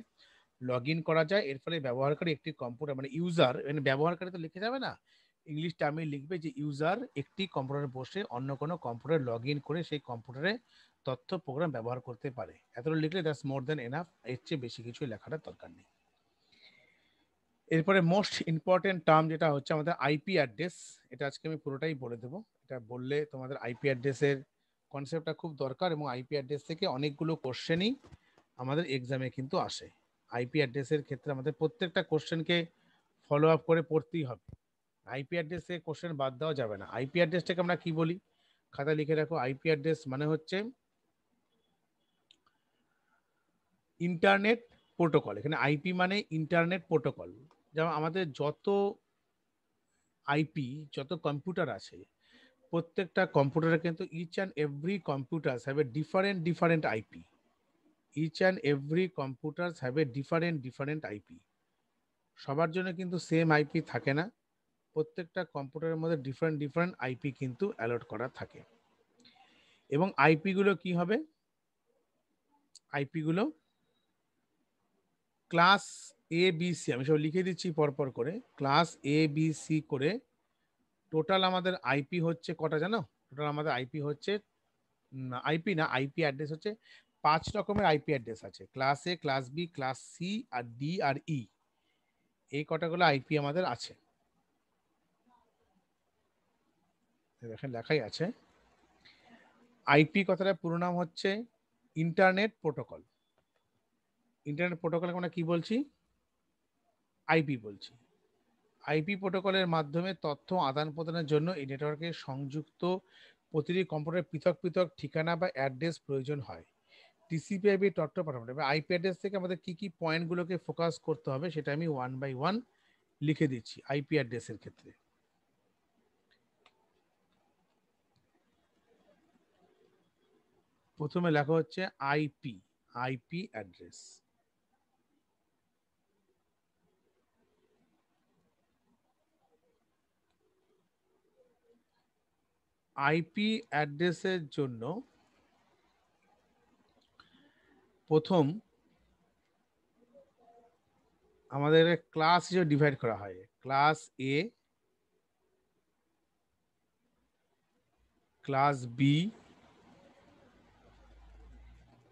লগ ইন করা যায় এর ফলে ব্যবহারকারী একটি কম্পিউটার মানে ইউজার মানে ব্যবহারকারী তো লিখে যাবে না ইংলিশ টার্মে লিখবে যে ইউজার একটি কম্পিউটারে বসে অন্য কোনো কম্পিউটারে লগ ইন করে সেই কম্পিউটারে তথ্য প্রোগ্রাম ব্যবহার করতে পারে এতটা লিখলে দ্যাটস মোর দ্যান এনাফ এর চেয়ে বেশি কিছু লেখাটা দরকার নেই এরপরে মোস্ট ইম্পর্টেন্ট টার্ম যেটা হচ্ছে আমাদের আইপি অ্যাড্রেস এটা আজকে আমি পুরোটাই বলে দেবো এটা বললে তোমাদের আইপি অ্যাড্রেসের কনসেপ্টটা খুব দরকার এবং আইপি অ্যাড্রেস থেকে অনেকগুলো কোশ্চেনই আমাদের এক্সামে কিন্তু আসে আইপি অ্যাড্রেসের ক্ষেত্রে আমাদের প্রত্যেকটা কোশ্চেনকে ফলো আপ করে পড়তেই হবে আইপি অ্যাড্রেস থেকে কোশ্চেন বাদ দেওয়া যাবে না আইপি অ্যাড্রেসটাকে আমরা কি বলি খাতা লিখে রাখো আইপি অ্যাড্রেস মানে হচ্ছে ইন্টারনেট প্রোটোকল এখানে আইপি মানে ইন্টারনেট প্রোটোকল যেমন আমাদের যত আইপি যত কম্পিউটার আছে প্রত্যেকটা কম্পিউটারে কিন্তু each and every computer have a different different IP each and every computer have a different different IP সবার জন্য কিন্তু সেম আইপি থাকে না প্রত্যেকটা কম্পিউটারের মধ্যে ডিফারেন্ট ডিফারেন্ট আইপি কিন্তু অ্যালট করা থাকে এবং আইপিগুলো কি হবে আইপিগুলো ক্লাস এ বি সি আমি সব লিখে দিচ্ছি পরপর করে ক্লাস এ বি সি করে টোটাল আমাদের আইপি হচ্ছে কটা জানো টোটাল আমাদের আইপি হচ্ছে আইপি না আইপি অ্যাড্রেস হচ্ছে পাঁচ রকমের আইপি অ্যাড্রেস আছে class A class B class C আর ডি আর ই e। এই কটাগুলো আইপি আমাদের আছে দেখেন লেখাই আছে আইপি কথাটা পুরো নাম হচ্ছে ইন্টারনেট প্রোটোকল ইন্টারনেট প্রোটোকল আমরা কি বলছি আইপি বলছি আইপি প্রোটোকলের মাধ্যমে তথ্য আদান প্রদানের জন্য এই নেটওয়ার্কে সংযুক্ত প্রতিটি কম্পিউটার পৃথক পৃথক ঠিকানা বা অ্যাড্রেস প্রয়োজন হয় টিসিপি আইপি তথ্য পাঠানো এবার আইপি অ্যাড্রেস থেকে আমাদের কী কী পয়েন্টগুলোকে ফোকাস করতে হবে সেটা আমি ওয়ান বাই ওয়ান লিখে দিচ্ছি আইপি অ্যাড্রেসের ক্ষেত্রে প্রথমে লেখা হচ্ছে আইপি আইপি অ্যাড্রেস আইপি অ্যাড্রেসের জন্য প্রথম আমাদের ক্লাস হিসেবে ডিভাইড করা হয় class A class B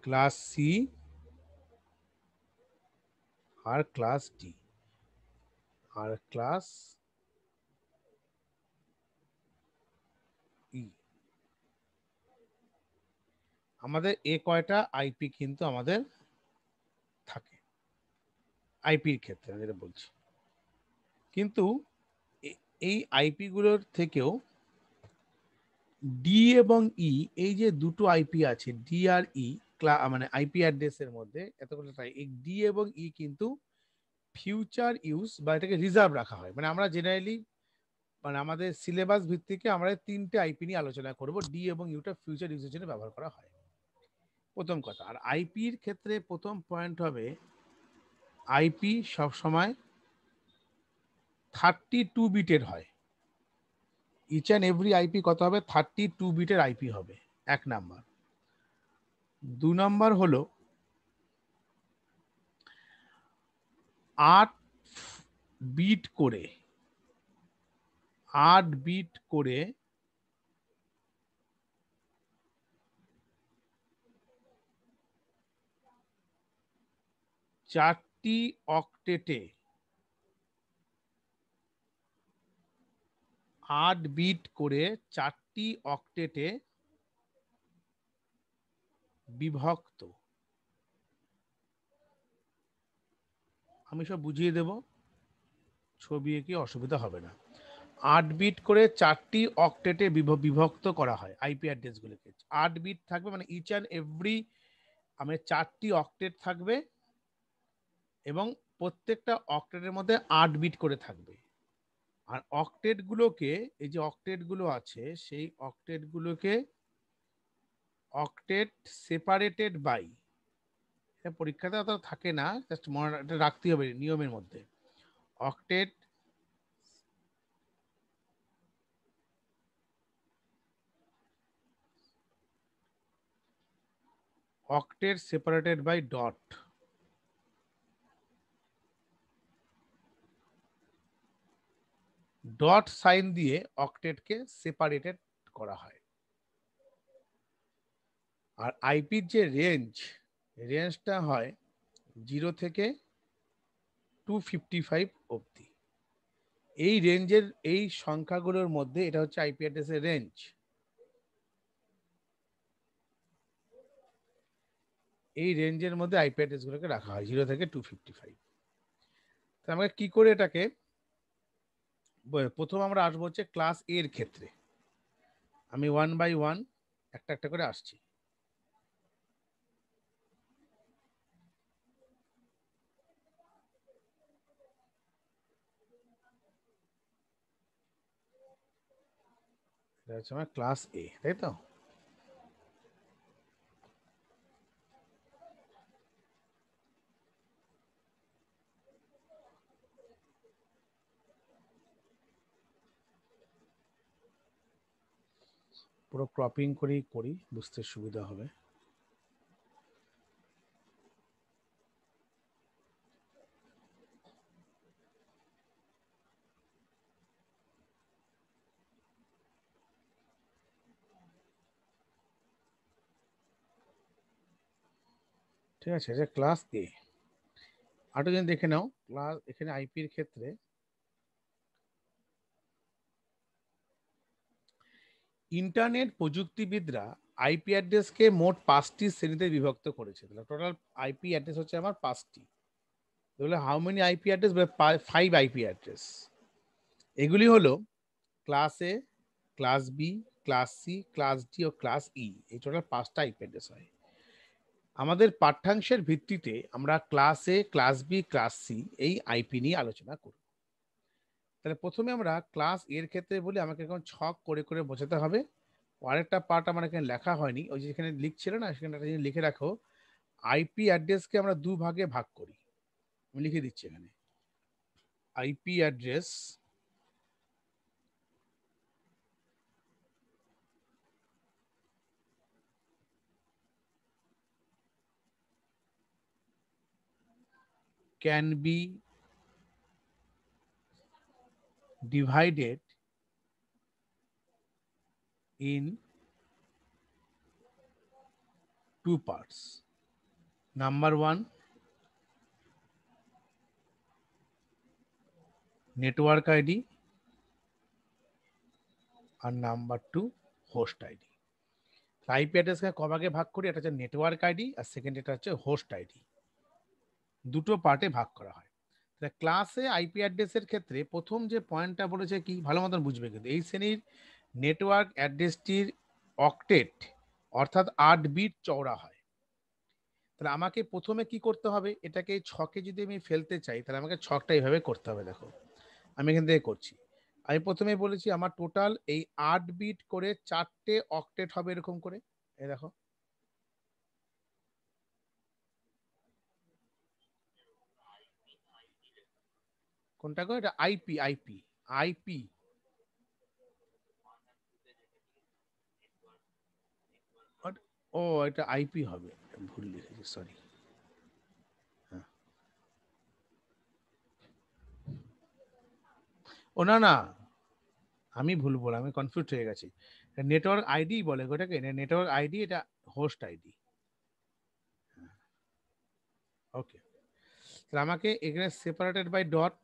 class C আর ক্লাস ডি আর ক্লাস আমাদের এ কয়টা আইপি কিন্তু আমাদের থাকে আইপির ক্ষেত্রে আমি যেটা বলছি কিন্তু এই আইপিগুলোর থেকেও ডি এবং ই এই যে দুটো আইপি আছে ডি আর ই মানে আইপি অ্যাড্রেসের মধ্যে এতগুলো এই ডি এবং ই কিন্তু ফিউচার ইউজ বা এটাকে রিজার্ভ রাখা হয় মানে আমরা জেনারেলি মানে আমাদের সিলেবাস ভিত্তিকে আমরা তিনটে আইপি নিয়ে আলোচনা করব ডি এবং ইউটা ফিউচার ইউজের জন্য ব্যবহার করা হয় প্রথম কথা আর আইপির ক্ষেত্রে প্রথম পয়েন্ট হবে আইপি সব সময় থার্টি টু বিটের হয় ইচ অ্যান্ড এভরি আইপি কত হবে থার্টি টু বিটের আইপি হবে এক নাম্বার দু নম্বর হলো আট বিট করে আট বিট করে চারটি অকটেটে আট বিট করে চারটি অকটেটে বিভক্ত আমি সব বুঝিয়ে দেব ছবি এঁকে অসুবিধা হবে না আট বিট করে চারটি অকটেটে বিভক্ত করা হয় আইপি গুলোকে আট বিট থাকবে মানে ইচ অ্যান্ড এভরি আমি চারটি অকটেট থাকবে এবং প্রত্যেকটা অক্টেটের মধ্যে আট বিট করে থাকবে আর অক্টেটগুলোকে এই যে অক্টেটগুলো আছে সেই অক্টেটগুলোকে অক্টেট সেপারেটেড বাই এটা পরীক্ষাতে অত থাকে না জাস্ট মনে এটা রাখতে হবে নিয়মের মধ্যে octet octet separated by dot dot sign দিয়ে অকটেটকে সেপারেটেড করা হয় আর আইপির যে রেঞ্জ রেঞ্জটা হয় জিরো থেকে টু ফিফটি ফাইভ অবধি এই রেঞ্জের এই সংখ্যাগুলোর মধ্যে এটা হচ্ছে আইপি অ্যাড্রেসের রেঞ্জ এই রেঞ্জের মধ্যে আইপি অ্যাড্রেসগুলোকে রাখা হয় জিরো থেকে টু ফিফটি ফাইভ তো আমরা কী করে এটাকে প্রথম আমরা আসবো হচ্ছে ক্লাস এর ক্ষেত্রে আমি ওয়ান বাই ওয়ান একটা একটা করে আসছি এটা হচ্ছে আমার ক্লাস এ তাই তো পুরো ক্রপিং করেই করি বুঝতে সুবিধা হবে ঠিক আছে এটা ক্লাস দিয়ে আরেকটা দেখে নাও ক্লাস এখানে আইপির ক্ষেত্রে ইন্টারনেট প্রযুক্তিবিদরা আইপি অ্যাড্রেসকে মোট পাঁচটি শ্রেণীতে বিভক্ত করেছে তাহলে টোটাল আইপি অ্যাড্রেস হচ্ছে আমার পাঁচটি তাহলে how many IP address five IP address এগুলি হলো class A class B class C class D ও ক্লাস ই e। এই টোটাল পাঁচটা আইপি অ্যাড্রেস হয় আমাদের পাঠ্যাংশের ভিত্তিতে আমরা class A class B class C এই আইপি নিয়ে আলোচনা করব তাহলে প্রথমে আমরা ক্লাস এর ক্ষেত্রে বলি আমাকে এখন ছক করে করে বোঝাতে হবে আরেকটা পার্ট আমার এখানে লেখা হয়নি ওই যেখানে লিখছিল না সেখানে একটা জিনিস লিখে রাখো আইপি অ্যাড্রেসকে আমরা দু ভাগে ভাগ করি আমি লিখে দিচ্ছি এখানে IP address can be divided in two parts. Number one, network ID আর number two host ID IP অ্যাড্রেসকে কভাগে ভাগ করি এটা হচ্ছে নেটওয়ার্ক আইডি আর সেকেন্ড এটা হচ্ছে হোস্ট আইডি দুটো পার্টে ভাগ করা হয় ক্লাসে আইপি অ্যাড্রেসের ক্ষেত্রে প্রথম যে পয়েন্টটা বলেছে কি ভালো মতন বুঝবে কিন্তু এই শ্রেণীর নেটওয়ার্ক অ্যাড্রেসটির অকটেট অর্থাৎ আট বিট চওড়া হয় তাহলে আমাকে প্রথমে কি করতে হবে এটাকে ছকে যদি আমি ফেলতে চাই তাহলে আমাকে ছকটা এইভাবে করতে হবে দেখো আমি এখান থেকে করছি আমি প্রথমে বলেছি আমার টোটাল এই আট বিট করে চারটে অকটেট হবে এরকম করে এই দেখো কোনটা গো এটা আইপি আইপি আইপি ও এটা আইপি হবে ভুল লিখেছি সরি হ্যাঁ। ও না না আমি ভুল বল আমি কনফিউজ হয়ে গেছি নেটওয়ার্ক আইডি বলে ওটাকে নেটওয়ার্ক আইডি এটা হোস্ট আইডি ওকে তাহলে আমাকে এখানে সেপারেটেড বাই ডট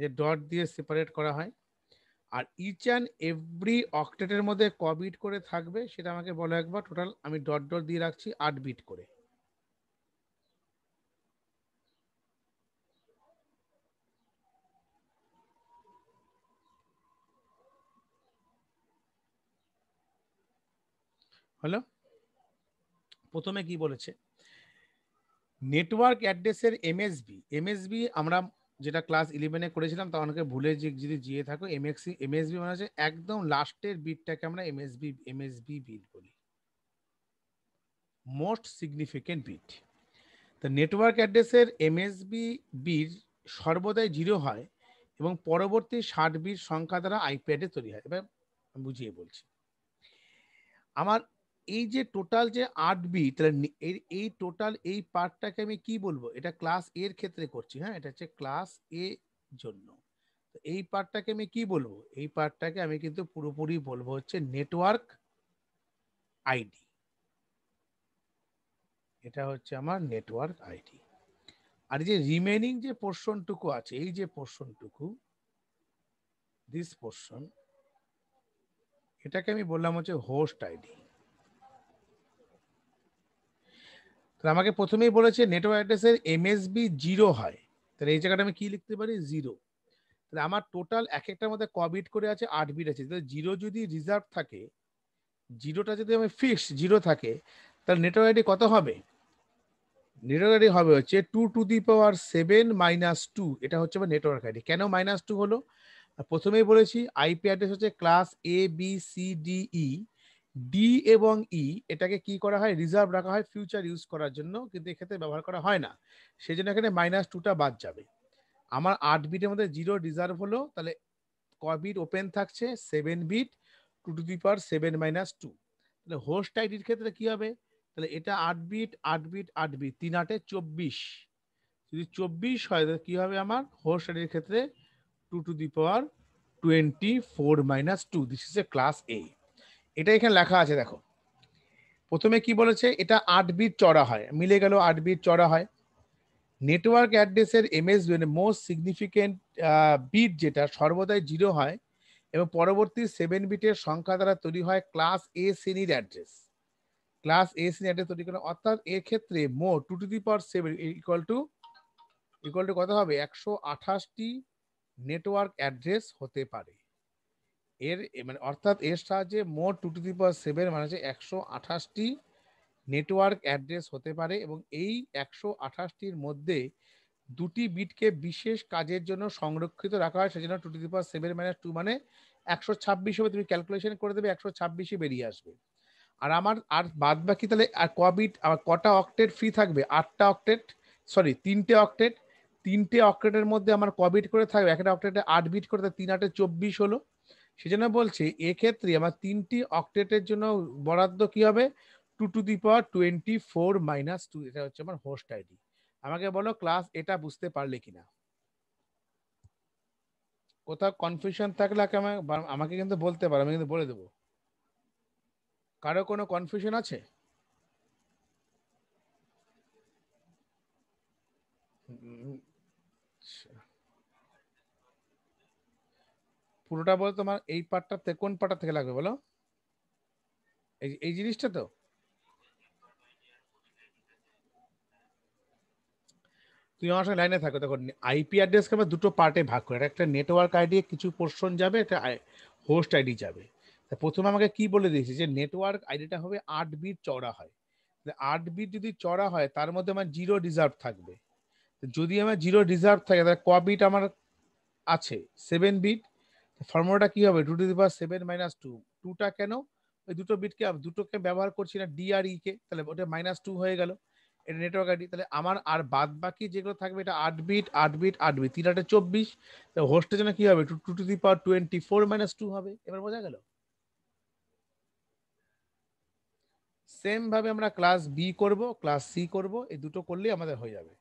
যে ডট দিয়ে সেপারেট করা হয় আর ইচ অ্যান্ড এভরি অকটেটের মধ্যে ক বিট করে থাকবে সেটা আমাকে বলো একবার টোটাল আমি ডট ডট দিয়ে রাখছি আট বিট করে হ্যালো প্রথমে কি বলেছে নেটওয়ার্ক অ্যাড্রেসের এমএসবি এমএসবি আমরা যেটা ক্লাস ইলেভেনে করেছিলাম তা অনেকে ভুলে যে যদি জিয়ে থাকো এমএক্সি এমএসবি মানে হচ্ছে একদম লাস্টের বিটটাকে আমরা এমএসবি এমএসবি বিট বলি মোস্ট সিগনিফিকেন্ট বিট তো নেটওয়ার্ক অ্যাড্রেসের এমএসবি বিট সর্বদাই জিরো হয় এবং পরবর্তী ষাট বিট সংখ্যা দ্বারা আইপি অ্যাড্রেস তৈরি হয় এবার বুঝিয়ে বলছি আমার এই যে টোটাল যে আট বি তাহলে এই টোটাল এই পার্টটাকে আমি কি বলবো এটা ক্লাস এর ক্ষেত্রে করছি হ্যাঁ এটা হচ্ছে ক্লাস এ জন্য তো এই পার্টটাকে আমি কি বলবো এই পার্টটাকে আমি কিন্তু পুরোপুরি বলবো হচ্ছে নেটওয়ার্ক আইডি এটা হচ্ছে আমার নেটওয়ার্ক আইডি আর যে রিমেনিং যে পোর্শনটুকু আছে এই যে পোর্শনটুকু দিস পোর্শন এটাকে আমি বললাম হচ্ছে হোস্ট আইডি তাহলে আমাকে প্রথমেই বলেছে নেটওয়ার্ক অ্যাড্রেসের এমএসবি জিরো হয় তাহলে এই জায়গাটা আমি কি লিখতে পারি জিরো তাহলে আমার টোটাল এক একটার মধ্যে কবিট করে আছে আট বিট আছে তাহলে জিরো যদি রিজার্ভ থাকে জিরোটা যদি আমি ফিক্স জিরো থাকে তাহলে নেটওয়ার্ক আইডি কত হবে নেটওয়ার্ক আইডি হবে হচ্ছে two to the power seven minus two এটা হচ্ছে আমার নেটওয়ার্ক আইডি কেন মাইনাস টু হলো প্রথমেই বলেছি আইপি অ্যাড্রেস হচ্ছে class A B C D E D এবং ই e এটাকে কি করা হয় রিজার্ভ রাখা হয় ফিউচার ইউজ করার জন্য কিন্তু এক্ষেত্রে ব্যবহার করা হয় না সেই জন্য এখানে মাইনাস টুটা বাদ যাবে আমার আট বিটের মধ্যে জিরো রিজার্ভ হলো তাহলে ক বিট ওপেন থাকছে seven bit two to the power seven minus two তাহলে হোস্ট আইডির ক্ষেত্রে কি হবে তাহলে এটা আট বিট আট বিট আট বিট তিন আটে চব্বিশ যদি চব্বিশ হয় তাহলে কী হবে আমার হোস্ট আইডির ক্ষেত্রে two to the power twenty four minus two this is a class eight এটা এখানে লেখা আছে দেখো প্রথমে কি বলেছে এটা আট বিট চড়া হয় মিলে গেল আট বিট চড়া হয় নেটওয়ার্ক অ্যাড্রেসের এমএস মোস্ট সিগনিফিকেন্ট বিট যেটা সর্বদাই জিরো হয় এবং পরবর্তী সেভেন বিটের সংখ্যা দ্বারা তৈরি হয় ক্লাস এ শ্রেণীর অ্যাড্রেস ক্লাস এ শ্রেণীর অ্যাড্রেস তৈরি করা অর্থাৎ এক্ষেত্রে মো two to the power seven equal to equal to কত হবে একশো আঠাশটি নেটওয়ার্ক অ্যাড্রেস হতে পারে এর মানে অর্থাৎ এর সাহায্যে মোট two to the power seven মানে হচ্ছে একশো আঠাশটি নেটওয়ার্ক অ্যাড্রেস হতে পারে এবং এই একশো আঠাশটির মধ্যে দুটি বিটকে বিশেষ কাজের জন্য সংরক্ষিত রাখা হয় সেজন্য two to the power seven minus two মানে একশো ছাব্বিশ হবে তুমি ক্যালকুলেশন করে দেবে একশো ছাব্বিশে বেরিয়ে আসবে আর আমার আর বাদ বাকি তাহলে আর ক বিট আমার কটা অক্টেট ফ্রি থাকবে আটটা অক্টেট সরি তিনটে অক্টেট তিনটে অক্টেটের মধ্যে আমার ক বিট করে থাকবে একটা অক্টেটে আট বিট করে তিন আটে চব্বিশ হলো সেজন্য বলছি এক্ষেত্রে আমার তিনটি অক্টেটের জন্য বরাদ্দ কি হবে two to the power twenty four minus two এটা হচ্ছে আমার হোস্ট আইডি আমাকে বলো ক্লাস এটা বুঝতে পারলে কিনা কোথাও কনফিউশন থাকলে আমাকে কিন্তু বলতে পারো আমি কিন্তু বলে দেবো কারো কোনো কনফিউশন আছে পুরোটা বলো তোমার এই পার্টটাতে কোন পার্টটা থেকে লাগবে বলো এই এই জিনিসটা তো তুমি আমার সঙ্গে লাইনে থাকো দেখো আইপি অ্যাড্রেসকে আমরা দুটো পার্টে ভাগ করি একটা নেটওয়ার্ক আইডি কিছু পোর্শন যাবে একটা হোস্ট আইডি যাবে তা প্রথমে আমাকে কি বলে দিয়েছি যে নেটওয়ার্ক আইডিটা হবে আট বিট চড়া হয় আট বিট যদি চড়া হয় তার মধ্যে আমার জিরো রিজার্ভ থাকবে যদি আমার জিরো রিজার্ভ থাকে তাহলে ক বিট আমার আছে সেভেন বিট ফর্মুলাটা কি হবে two to the power seven minus two টুটা কেন ওই দুটো বিটকে দুটোকে ব্যবহার করছি না ডি আর e কে তাহলে ওটা মাইনাস টু হয়ে গেল এটা নেটওয়ার্ক আইডি তাহলে আমার আর বাদ বাকি যেগুলো থাকবে এটা আট বিট আট বিট আট বিট তিন আটে চব্বিশ হোস্টের জন্য কি হবে two two to the power twenty four minus two হবে এবার বোঝা গেল সেম ভাবে আমরা ক্লাস বি করব ক্লাস সি করব এই দুটো করলেই আমাদের হয়ে যাবে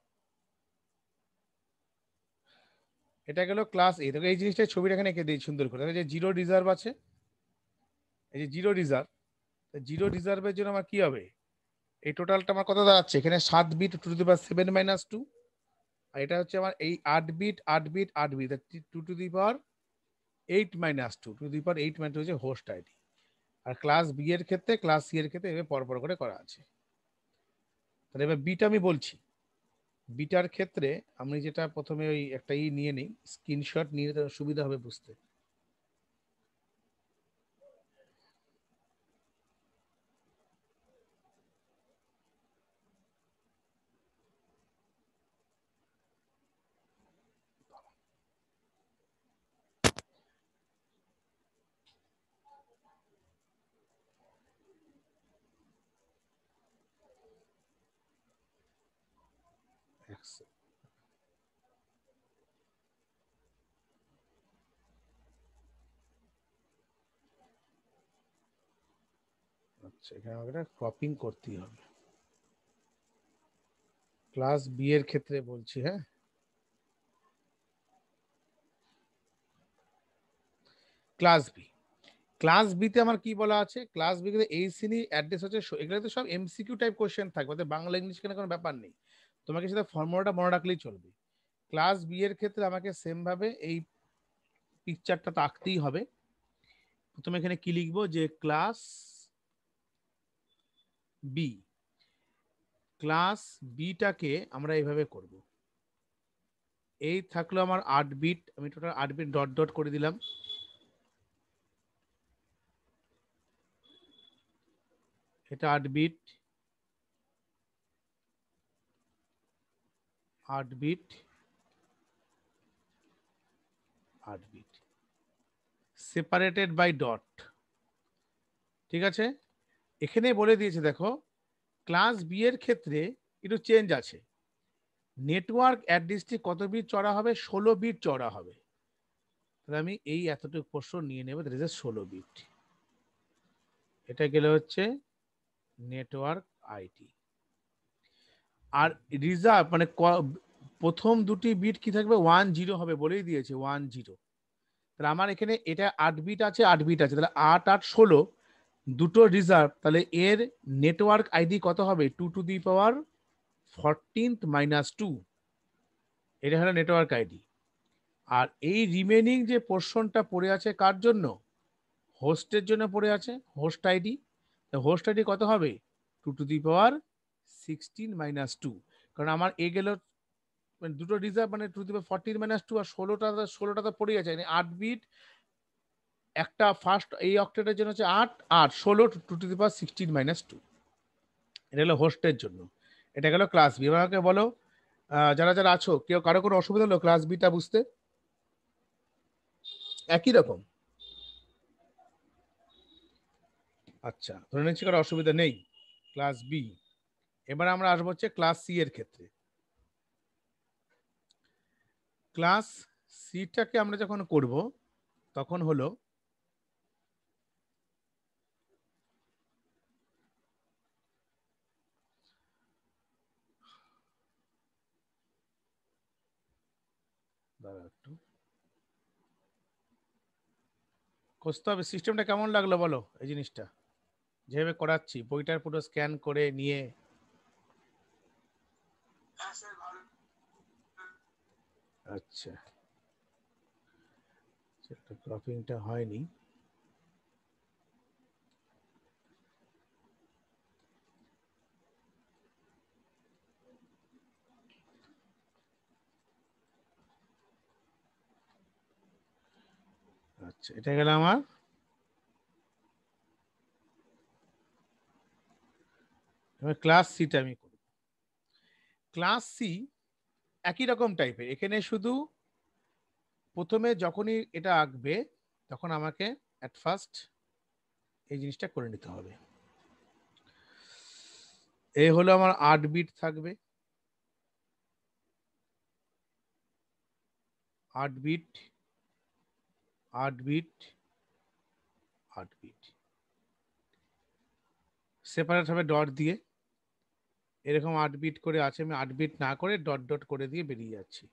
এটা গেল ক্লাস এ তো এই জিনিসটা ছবিটা এখানে এঁকে দিই সুন্দর করে যে জিরো রিজার্ভ আছে এই যে জিরো রিজার্ভ জিরো রিজার্ভের জন্য আমার কি হবে এই টোটালটা আমার কত দাঁড়াচ্ছে এখানে সাত bit two the power seven minus two আর এটা হচ্ছে আমার এই আট বিট আট বিট আট bit two to the power eight minus two to the power eight minus হচ্ছে হোস্ট আইডি আর ক্লাস বি এর ক্ষেত্রে ক্লাস সি এর ক্ষেত্রে এভাবে পরপর করে করা আছে তাহলে এবার বিটা আমি বলছি বিটার ক্ষেত্রে আমি যেটা প্রথমে ওই একটা ই নিয়ে নিই স্ক্রিনশট নিয়ে সুবিধা হবে বুঝতে সেখানে আমাকে ক্রপিং করতেই হবে ক্লাস বি এর ক্ষেত্রে বলছি হ্যাঁ ক্লাস বি ক্লাস বিতে আমার কি বলা আছে ক্লাস এই সিনি অ্যাড্রেস হচ্ছে এগুলো তো সব এমসিকিউ টাইপ কোয়েশ্চেন থাকবে অর্থাৎ বাংলা ইংলিশ কেন কোনো ব্যাপার নেই তোমাকে সেটা ফর্মুলাটা মনে রাখলেই চলবে ক্লাস বি এর ক্ষেত্রে আমাকে সেমভাবে এই পিকচারটা তো আঁকতেই হবে প্রথমে এখানে কি লিখবো যে ক্লাস বি ক্লাস বিটাকে আমরা এইভাবে করব এই থাকলো আমার আট বিট আমি টোটাল আট বিট ডট ডট করে দিলাম এটা আট বিট আট বিট আট বিট সেপারেটেড বাই ডট ঠিক আছে এখানে বলে দিয়েছে দেখো ক্লাস বি এর ক্ষেত্রে একটু চেঞ্জ আছে নেটওয়ার্ক অ্যাড্রেসটি কত বিট চড়া হবে ষোলো বিট চড়া হবে তাহলে আমি এই এতটুকু প্রশ্ন নিয়ে নেবো ষোলো বিট এটা গেলে হচ্ছে নেটওয়ার্ক আইটি আর রিজার্ভ মানে প্রথম দুটি বিট কি থাকবে ওয়ান জিরো হবে বলেই দিয়েছে ওয়ান জিরো তাহলে আমার এখানে এটা আট বিট আছে আট বিট আছে তাহলে আট আট ষোলো দুটো রিজার্ভ তাহলে এর নেটওয়ার্ক আইডি কত হবে two to the power fourteenth minus two এটা হলো নেটওয়ার্ক আইডি আর এই রিমেনিং যে পোর্শনটা পড়ে আছে কার জন্য হোস্টের জন্য পড়ে আছে হোস্ট আইডি হোস্ট আইডি কত হবে two to the power sixteen minus two কারণ আমার এ গেল মানে দুটো রিজার্ভ মানে two the power fourteen minus two আর ষোলোটা ষোলোটা তো পড়ে আছে মানে আট বিট একটা ফার্স্ট এই অক্টেটের জন্য হচ্ছে আট আট ষোলো two to the power sixteen minus two এটা হলো হোস্টের জন্য এটা গেল ক্লাস বি আমাকে বলো যারা যারা আছো কেউ কারো কোনো অসুবিধা হলো ক্লাস বিটা বুঝতে একই রকম আচ্ছা ধরে নিচ্ছি কারো অসুবিধা নেই ক্লাস বি এবার আমরা আসবো হচ্ছে ক্লাস সি এর ক্ষেত্রে ক্লাস সিটাকে আমরা যখন করব তখন হলো বুঝতে হবে সিস্টেমটা কেমন লাগলো বলো এই জিনিসটা যেভাবে করাচ্ছি বইটার পুরো স্ক্যান করে নিয়ে আচ্ছা সেটা ক্রপিংটা হয়নি আচ্ছা এটা গেল আমার ক্লাস সিটা আমি করব ক্লাস সি একই রকম টাইপের এখানে শুধু প্রথমে যখনই এটা আঁকবে তখন আমাকে অ্যাট ফার্স্ট এই জিনিসটা করে নিতে হবে এ হলো আমার আট বিট থাকবে আট বিট আট বিট আট বিট সেপারেট হবে ডট দিয়ে এরকম আট বিট করে আছে আমি আট বিট না করে ডট ডট করে দিয়ে বেরিয়ে যাচ্ছি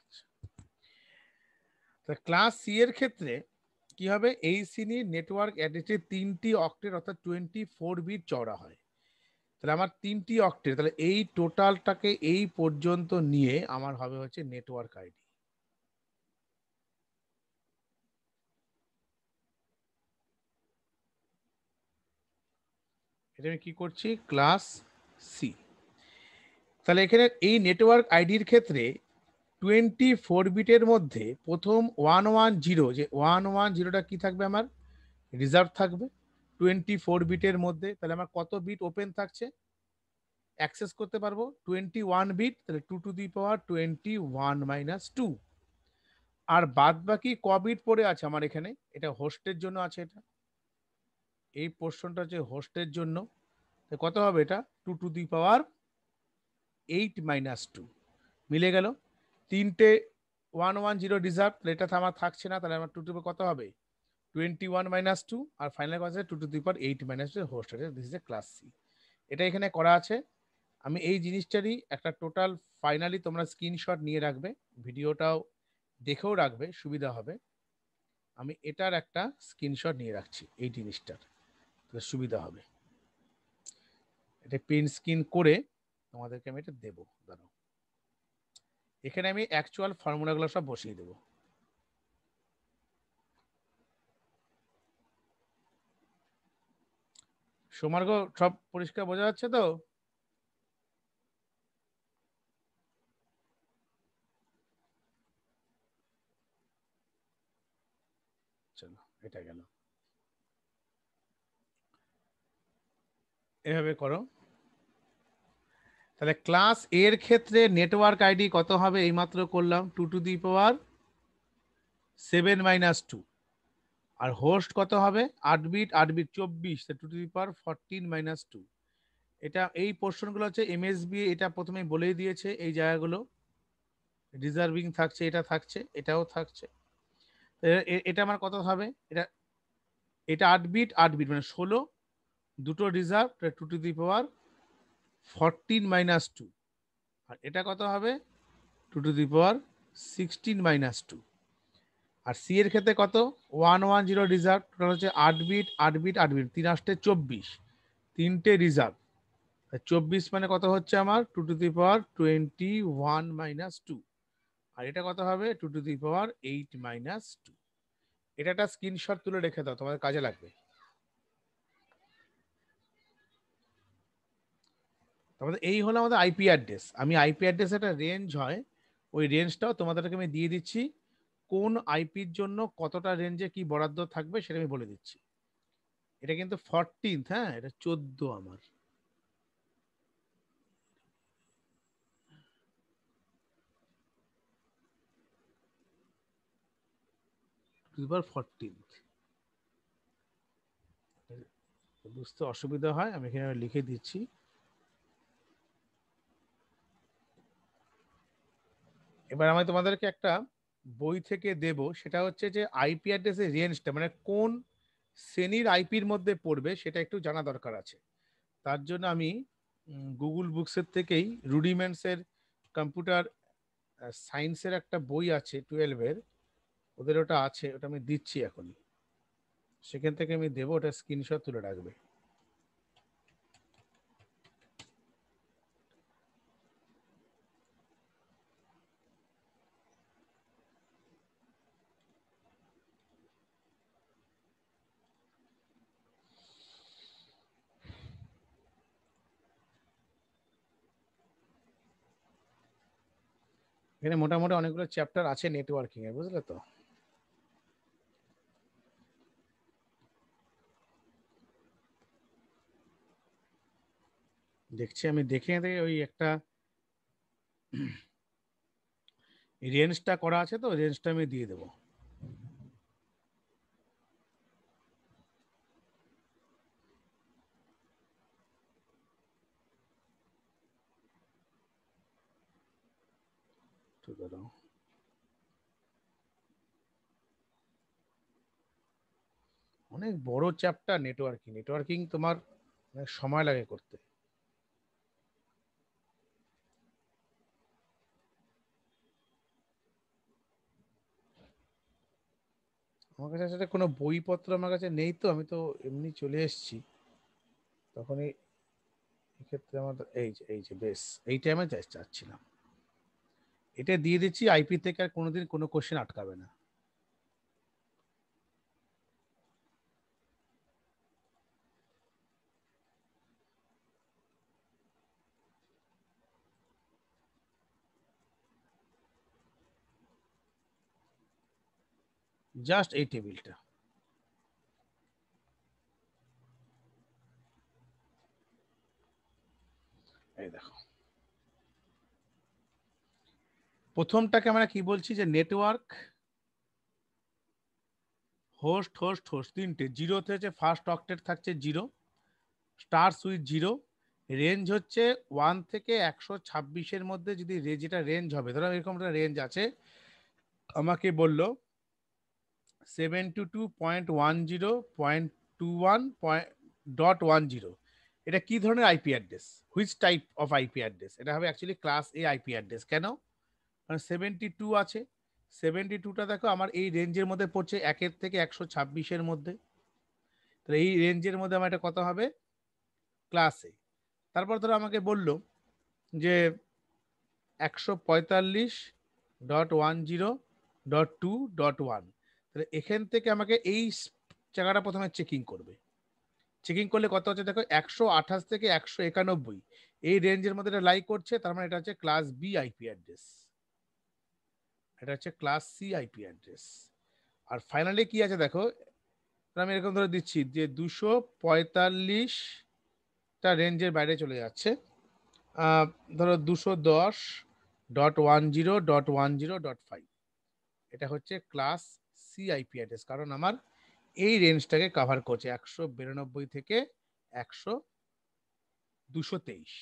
আচ্ছা। তা ক্লাস সি এর ক্ষেত্রে কি হবে এই শ্রেণীর নেটওয়ার্ক অ্যাড্রেসের তিনটি অক্টের অর্থাৎ টোয়েন্টি ফোর বিট চড়া হয় তাহলে আমার তিনটি অক্টের তাহলে এই টোটালটাকে এই পর্যন্ত নিয়ে আমার হবে হচ্ছে নেটওয়ার্ক আইডি এটা আমি কি করছি ক্লাস সি তাহলে এখানে এই নেটওয়ার্ক আইডির ক্ষেত্রে টোয়েন্টি ফোর বিটের মধ্যে প্রথম ওয়ান ওয়ান জিরো যে ওয়ান ওয়ান জিরোটা কি থাকবে আমার রিজার্ভ থাকবে টোয়েন্টি ফোর বিটের মধ্যে তাহলে আমার কত বিট ওপেন থাকছে অ্যাক্সেস করতে পারবো টোয়েন্টি ওয়ান বিট তাহলে two to the power twenty one minus two আর বাদ বাকি ক বিট পড়ে আছে আমার এখানে এটা হোস্টের জন্য আছে এটা এই পোর্শনটা হচ্ছে হোস্টের জন্য কত হবে এটা two to the power eight minus two মিলে গেল তিনটে ওয়ান ওয়ান জিরো রিজার্ভ এটা আমার থাকছে না তাহলে আমার টু টু কত হবে 21 minus 2 আর ফাইনাল কনসে 2 to the power 8 minus 2 whole square this is a class C এটা এখানে করা আছে আমি এই জিনিসটারই একটা টোটাল ফাইনালি তোমরা স্ক্রিনশট নিয়ে রাখবে ভিডিওটাও দেখেও রাখবে সুবিধা হবে আমি এটার একটা স্ক্রিনশট নিয়ে রাখছি এই জিনিসটার সুবিধা হবে এটা পিন স্ক্রিন করে তোমাদেরকে আমি এটা দেবো দাঁড়াও এখানে আমি অ্যাকচুয়াল ফর্মুলাগুলো সব বসিয়ে দেবো সোমার্গ সব পরিষ্কার বোঝা যাচ্ছে তো চলো এটা গেল এভাবে করো তাহলে ক্লাস এর ক্ষেত্রে নেটওয়ার্ক আইডি কত হবে এইমাত্র করলাম two to the power seven minus two আর হোস্ট কত হবে আট বিট আট বিট চব্বিশ two to the power fourteen minus two এটা এই পোর্শনগুলো হচ্ছে এমএসবি এটা প্রথমে বলেই দিয়েছে এই জায়গাগুলো রিজার্ভিং থাকছে এটা থাকছে এটাও থাকছে এটা আমার কত হবে এটা এটা আট বিট আট বিট মানে ষোলো দুটো reserve two to the power fourteen minus two আর এটা কত হবে two to the power sixteen minus two আর সি এর ক্ষেত্রে কত one one zero reserve total হচ্ছে আট বিট আট বিট আট বিট তিন আসতে চব্বিশ তিনটে রিজার্ভ চব্বিশ মানে কত হচ্ছে আমার two to the power twenty one minus two আর এটা কত হবে two to the power eight minus two এটা একটা স্ক্রিনশট তুলে রেখে দাও তোমাদের কাজে লাগবে তোমাদের এই হলো আমাদের আইপি অ্যাড্রেস আমি আইপি অ্যাড্রেস একটা রেঞ্জ হয় ওই রেঞ্জটাও তোমাদেরকে আমি দিয়ে দিচ্ছি কোন আইপির জন্য কতটা রেঞ্জে কি বরাদ্দ থাকবে সেটা আমি বলে দিচ্ছি এটা কিন্তু ফরটিন্থ হ্যাঁ এটা চোদ্দ আমার বুঝতে অসুবিধা হয় আমি এখানে লিখে দিচ্ছি এবার আমি তোমাদেরকে একটা বই থেকে দেব সেটা হচ্ছে যে আইপি অ্যাড্রেসের রেঞ্জটা মানে কোন শ্রেণীর আইপির মধ্যে পড়বে সেটা একটু জানা দরকার আছে তার জন্য আমি গুগল বুকসের থেকেই রুডিমেন্টসের কম্পিউটার সায়েন্সের একটা বই আছে টুয়েলভের ওদের ওটা আছে ওটা আমি দিচ্ছি এখনই সেখান থেকে আমি দেবো ওটা স্ক্রিনশট তুলে রাখবে এখানে মোটামুটি অনেকগুলো চ্যাপ্টার আছে নেটওয়ার্কিং এর বুঝলে তো দেখছি আমি দেখে ওই একটা রেঞ্জটা করা আছে তো রেঞ্জটা আমি দিয়ে দেবো অনেক বড় চ্যাপ্টার নেটওয়ার্কিং নেটওয়ার্কিং তোমার অনেক সময় লাগে করতে আমার কাছে আসলে কোনো বইপত্র আমার কাছে নেই তো আমি তো এমনি চলে এসছি তখনই এক্ষেত্রে আমার এই যে এই যে বেশ এই টাইমে চাচ্ছিলাম এটা দিয়ে দিচ্ছি আইপি থেকে আর কোনোদিন কোনো কোশ্চেন আটকাবে না জাস্ট এই টেবিলটা এই দেখো প্রথমটাকে আমরা কি বলছি যে নেটওয়ার্ক হোস্ট হোস্ট হোস্ট তিনটে জিরো থেকে ফার্স্ট অক্টেট থাকছে zero star switch zero range হচ্ছে ওয়ান থেকে একশো ছাব্বিশের মধ্যে যদি যেটা রেঞ্জ হবে ধরো এরকম একটা রেঞ্জ আছে আমাকে বললো seven two two point one zero point two one point dot one zero এটা কি ধরনের IP address which type of IP address এটা হবে actually class A IP address কেন কারণ সেভেন্টি টু আছে সেভেন্টি টুটা দেখো আমার এই রেঞ্জের মধ্যে পড়ছে একের থেকে একশো ছাব্বিশের মধ্যে তাহলে এই রেঞ্জের মধ্যে আমার এটা কত হবে ক্লাসে তারপর ধরো আমাকে বলল যে একশো পঁয়তাল্লিশ dot one zero dot two dot one তাহলে এখান থেকে আমাকে এই জায়গাটা প্রথমে চেকিং করবে চেকিং করলে কত হচ্ছে দেখো একশো আঠাশ থেকে একশো একানব্বই এই রেঞ্জের মধ্যে এটা লাই করছে তার মানে এটা হচ্ছে ক্লাস বি আইপি অ্যাড্রেস এটা হচ্ছে ক্লাস সি আইপি অ্যাড্রেস আর ফাইনালি কি আছে দেখো আমি এরকম ধরে দিচ্ছি যে দুশো পঁয়তাল্লিশটা রেঞ্জের বাইরে চলে যাচ্ছে ধরো দুশো দশ dot one zero dot one zero dot five এটা হচ্ছে ক্লাস সি আইপি অ্যাড্রেস কারণ আমার এই রেঞ্জটাকে কাভার করছে একশো বিরানব্বই থেকে একশো দুশো তেইশ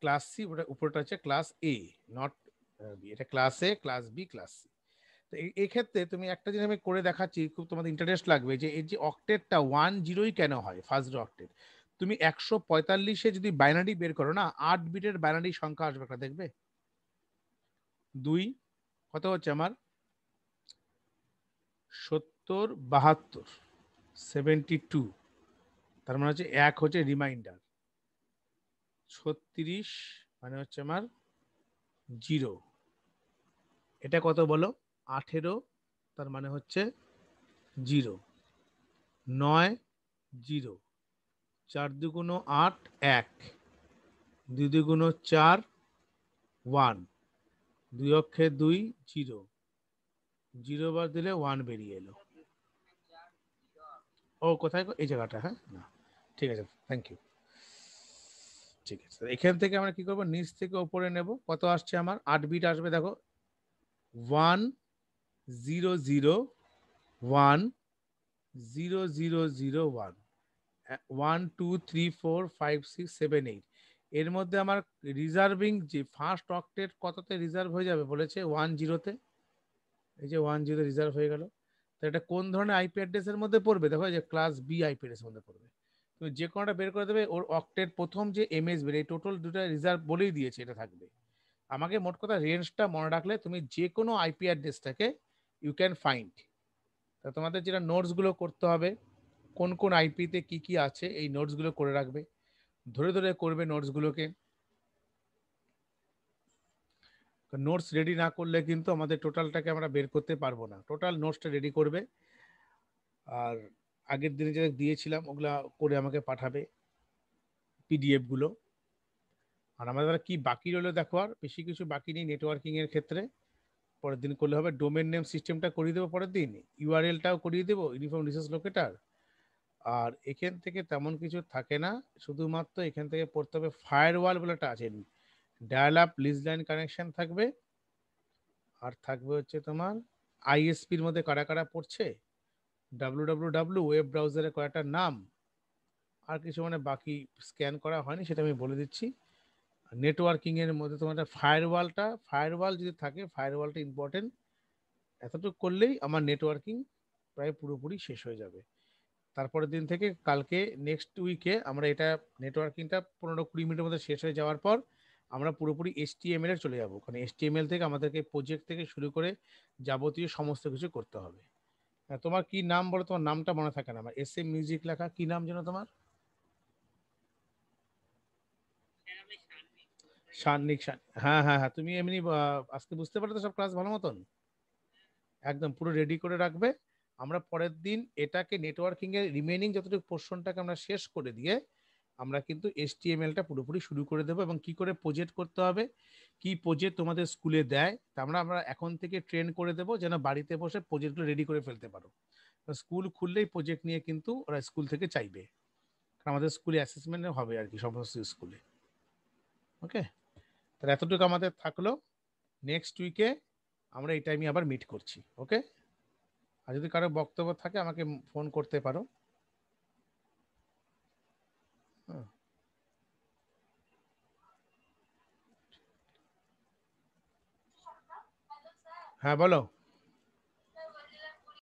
ক্লাস সি ওটা উপরটা হচ্ছে ক্লাস এ নট বি এটা class A class B class C তো এই ক্ষেত্রে তুমি একটা জিনিস আমি করে দেখাচ্ছি খুব তোমাদের ইন্টারেস্ট লাগবে যে এর যে অক্টেটটা ওয়ান জিরোই কেন হয় ফার্স্ট অক্টেট তুমি একশো পঁয়তাল্লিশে যদি বাইনারি বের করো না আট বিটের বাইনারি সংখ্যা আসবে একটা দেখবে দুই কত হচ্ছে আমার সত্তর বাহাত্তর সেভেন্টি টু তার মানে হচ্ছে এক হচ্ছে রিমাইন্ডার ছত্রিশ মানে হচ্ছে আমার জিরো এটা কত বলো আঠেরো তার মানে হচ্ছে জিরো নয় জিরো চার দুগুণো আট এক দুই দুগুণো চার ওয়ান দুই অক্ষে দুই জিরো জিরো বার দিলে ওয়ান বেরিয়ে এলো ও কোথায় এই জায়গাটা হ্যাঁ না ঠিক আছে থ্যাংক ইউ ঠিক আছে এখান থেকে আমরা কি করব নিচ থেকে ওপরে নেব কত আসছে আমার আট বিট আসবে দেখো one zero zero one zero zero zero one one two three four five six seven eight এর মধ্যে আমার রিজার্ভিং যে ফার্স্ট অক্টেট কততে রিজার্ভ হয়ে যাবে বলেছে ওয়ান জিরোতে এই যে ওয়ান জিরো রিজার্ভ হয়ে গেল তো এটা কোন ধরনের আইপি অ্যাড্রেসের মধ্যে পড়বে দেখো যে ক্লাস বি আইপি অ্যাড্রেস মধ্যে পড়বে তুমি যে কোনোটা বের করে দেবে ওর অক্টের প্রথম যে এম এস বের এই টোটাল দুটো রিজার্ভ বলেই দিয়েছে এটা থাকবে আমাকে মোট কথা রেঞ্জটা মনে রাখলে তুমি যে কোনো আইপি অ্যাড্রেসটাকে ইউ ক্যান ফাইন্ড তা তোমাদের যেটা নোটসগুলো করতে হবে কোন কোন আইপিতে কি কি আছে এই নোটসগুলো করে রাখবে ধরে ধরে করবে নোটসগুলোকে নোটস রেডি না করলে কিন্তু আমাদের টোটালটাকে আমরা বের করতে পারবো না টোটাল নোটসটা রেডি করবে আর আগের দিনে যেটা দিয়েছিলাম ওগুলা করে আমাকে পাঠাবে পিডিএফগুলো আর আমাদের কি বাকি রইলো দেখো আর বেশি কিছু বাকি নেই নেটওয়ার্কিংয়ের ক্ষেত্রে পরের দিন করলে হবে ডোমেন নেম সিস্টেমটা করিয়ে দেবো পরের দিন ইউআরএলটাও করিয়ে দেবো ইউনিফর্ম রিসার্চ লোকেটার আর এখান থেকে তেমন কিছু থাকে না শুধুমাত্র এখান থেকে পড়তে হবে ফায়ার ওয়াল বলে একটা আছে dial up lease line connection থাকবে আর থাকবে হচ্ছে তোমার আইএসপির মধ্যে কারা কারা পড়ছে ডাব্লু ডাব্লু ডাব্লু ওয়েব ব্রাউজারে কয়েকটা নাম আর কিছু মানে বাকি স্ক্যান করা হয়নি সেটা আমি বলে দিচ্ছি নেটওয়ার্কিংয়ের মধ্যে তোমার ফায়ারওয়ালটা ফায়ারওয়াল যদি থাকে ফায়ারওয়ালটা ইম্পর্টেন্ট এতটুকু করলেই আমার নেটওয়ার্কিং প্রায় পুরোপুরি শেষ হয়ে যাবে তারপরের দিন থেকে কালকে নেক্সট উইকে আমরা এটা নেটওয়ার্কিংটা পনেরো কুড়ি মিনিটের মধ্যে শেষ হয়ে যাওয়ার পর আমরা পুরোপুরি এসটিএমএল এ চলে যাব কারণ এসটিএমএল থেকে আমাদেরকে প্রজেক্ট থেকে শুরু করে যাবতীয় সমস্ত কিছু করতে হবে হ্যাঁ, তোমার কি নাম বলো তোমার নামটা মনে থাকে না আমার এস এম মিউজিক লেখা কি নাম যেন তোমার সান্নিক হ্যাঁ হ্যাঁ হ্যাঁ তুমি এমনি আজকে বুঝতে পারো তো সব ক্লাস ভালো মতন একদম পুরো রেডি করে রাখবে আমরা পরের দিন এটাকে নেটওয়ার্কিং এর রিমেনিং যতটুকু পোর্শনটাকে আমরা শেষ করে দিয়ে আমরা কিন্তু এসটিএমএলটা পুরোপুরি শুরু করে দেবো এবং কি করে প্রজেক্ট করতে হবে কি প্রজেক্ট তোমাদের স্কুলে দেয় তা আমরা আমরা এখন থেকে ট্রেন করে দেবো যেন বাড়িতে বসে প্রজেক্টগুলো রেডি করে ফেলতে পারো স্কুল খুললেই প্রজেক্ট নিয়ে কিন্তু ওরা স্কুল থেকে চাইবে আমাদের স্কুলে অ্যাসেসমেন্ট হবে আর কি সমস্ত স্কুলে ওকে তাহলে এতটুকু আমাদের থাকলো নেক্সট উইকে আমরা এই টাইমে আবার মিট করছি ওকে আর যদি কারো বক্তব্য থাকে আমাকে ফোন করতে পারো হ্যাঁ বলো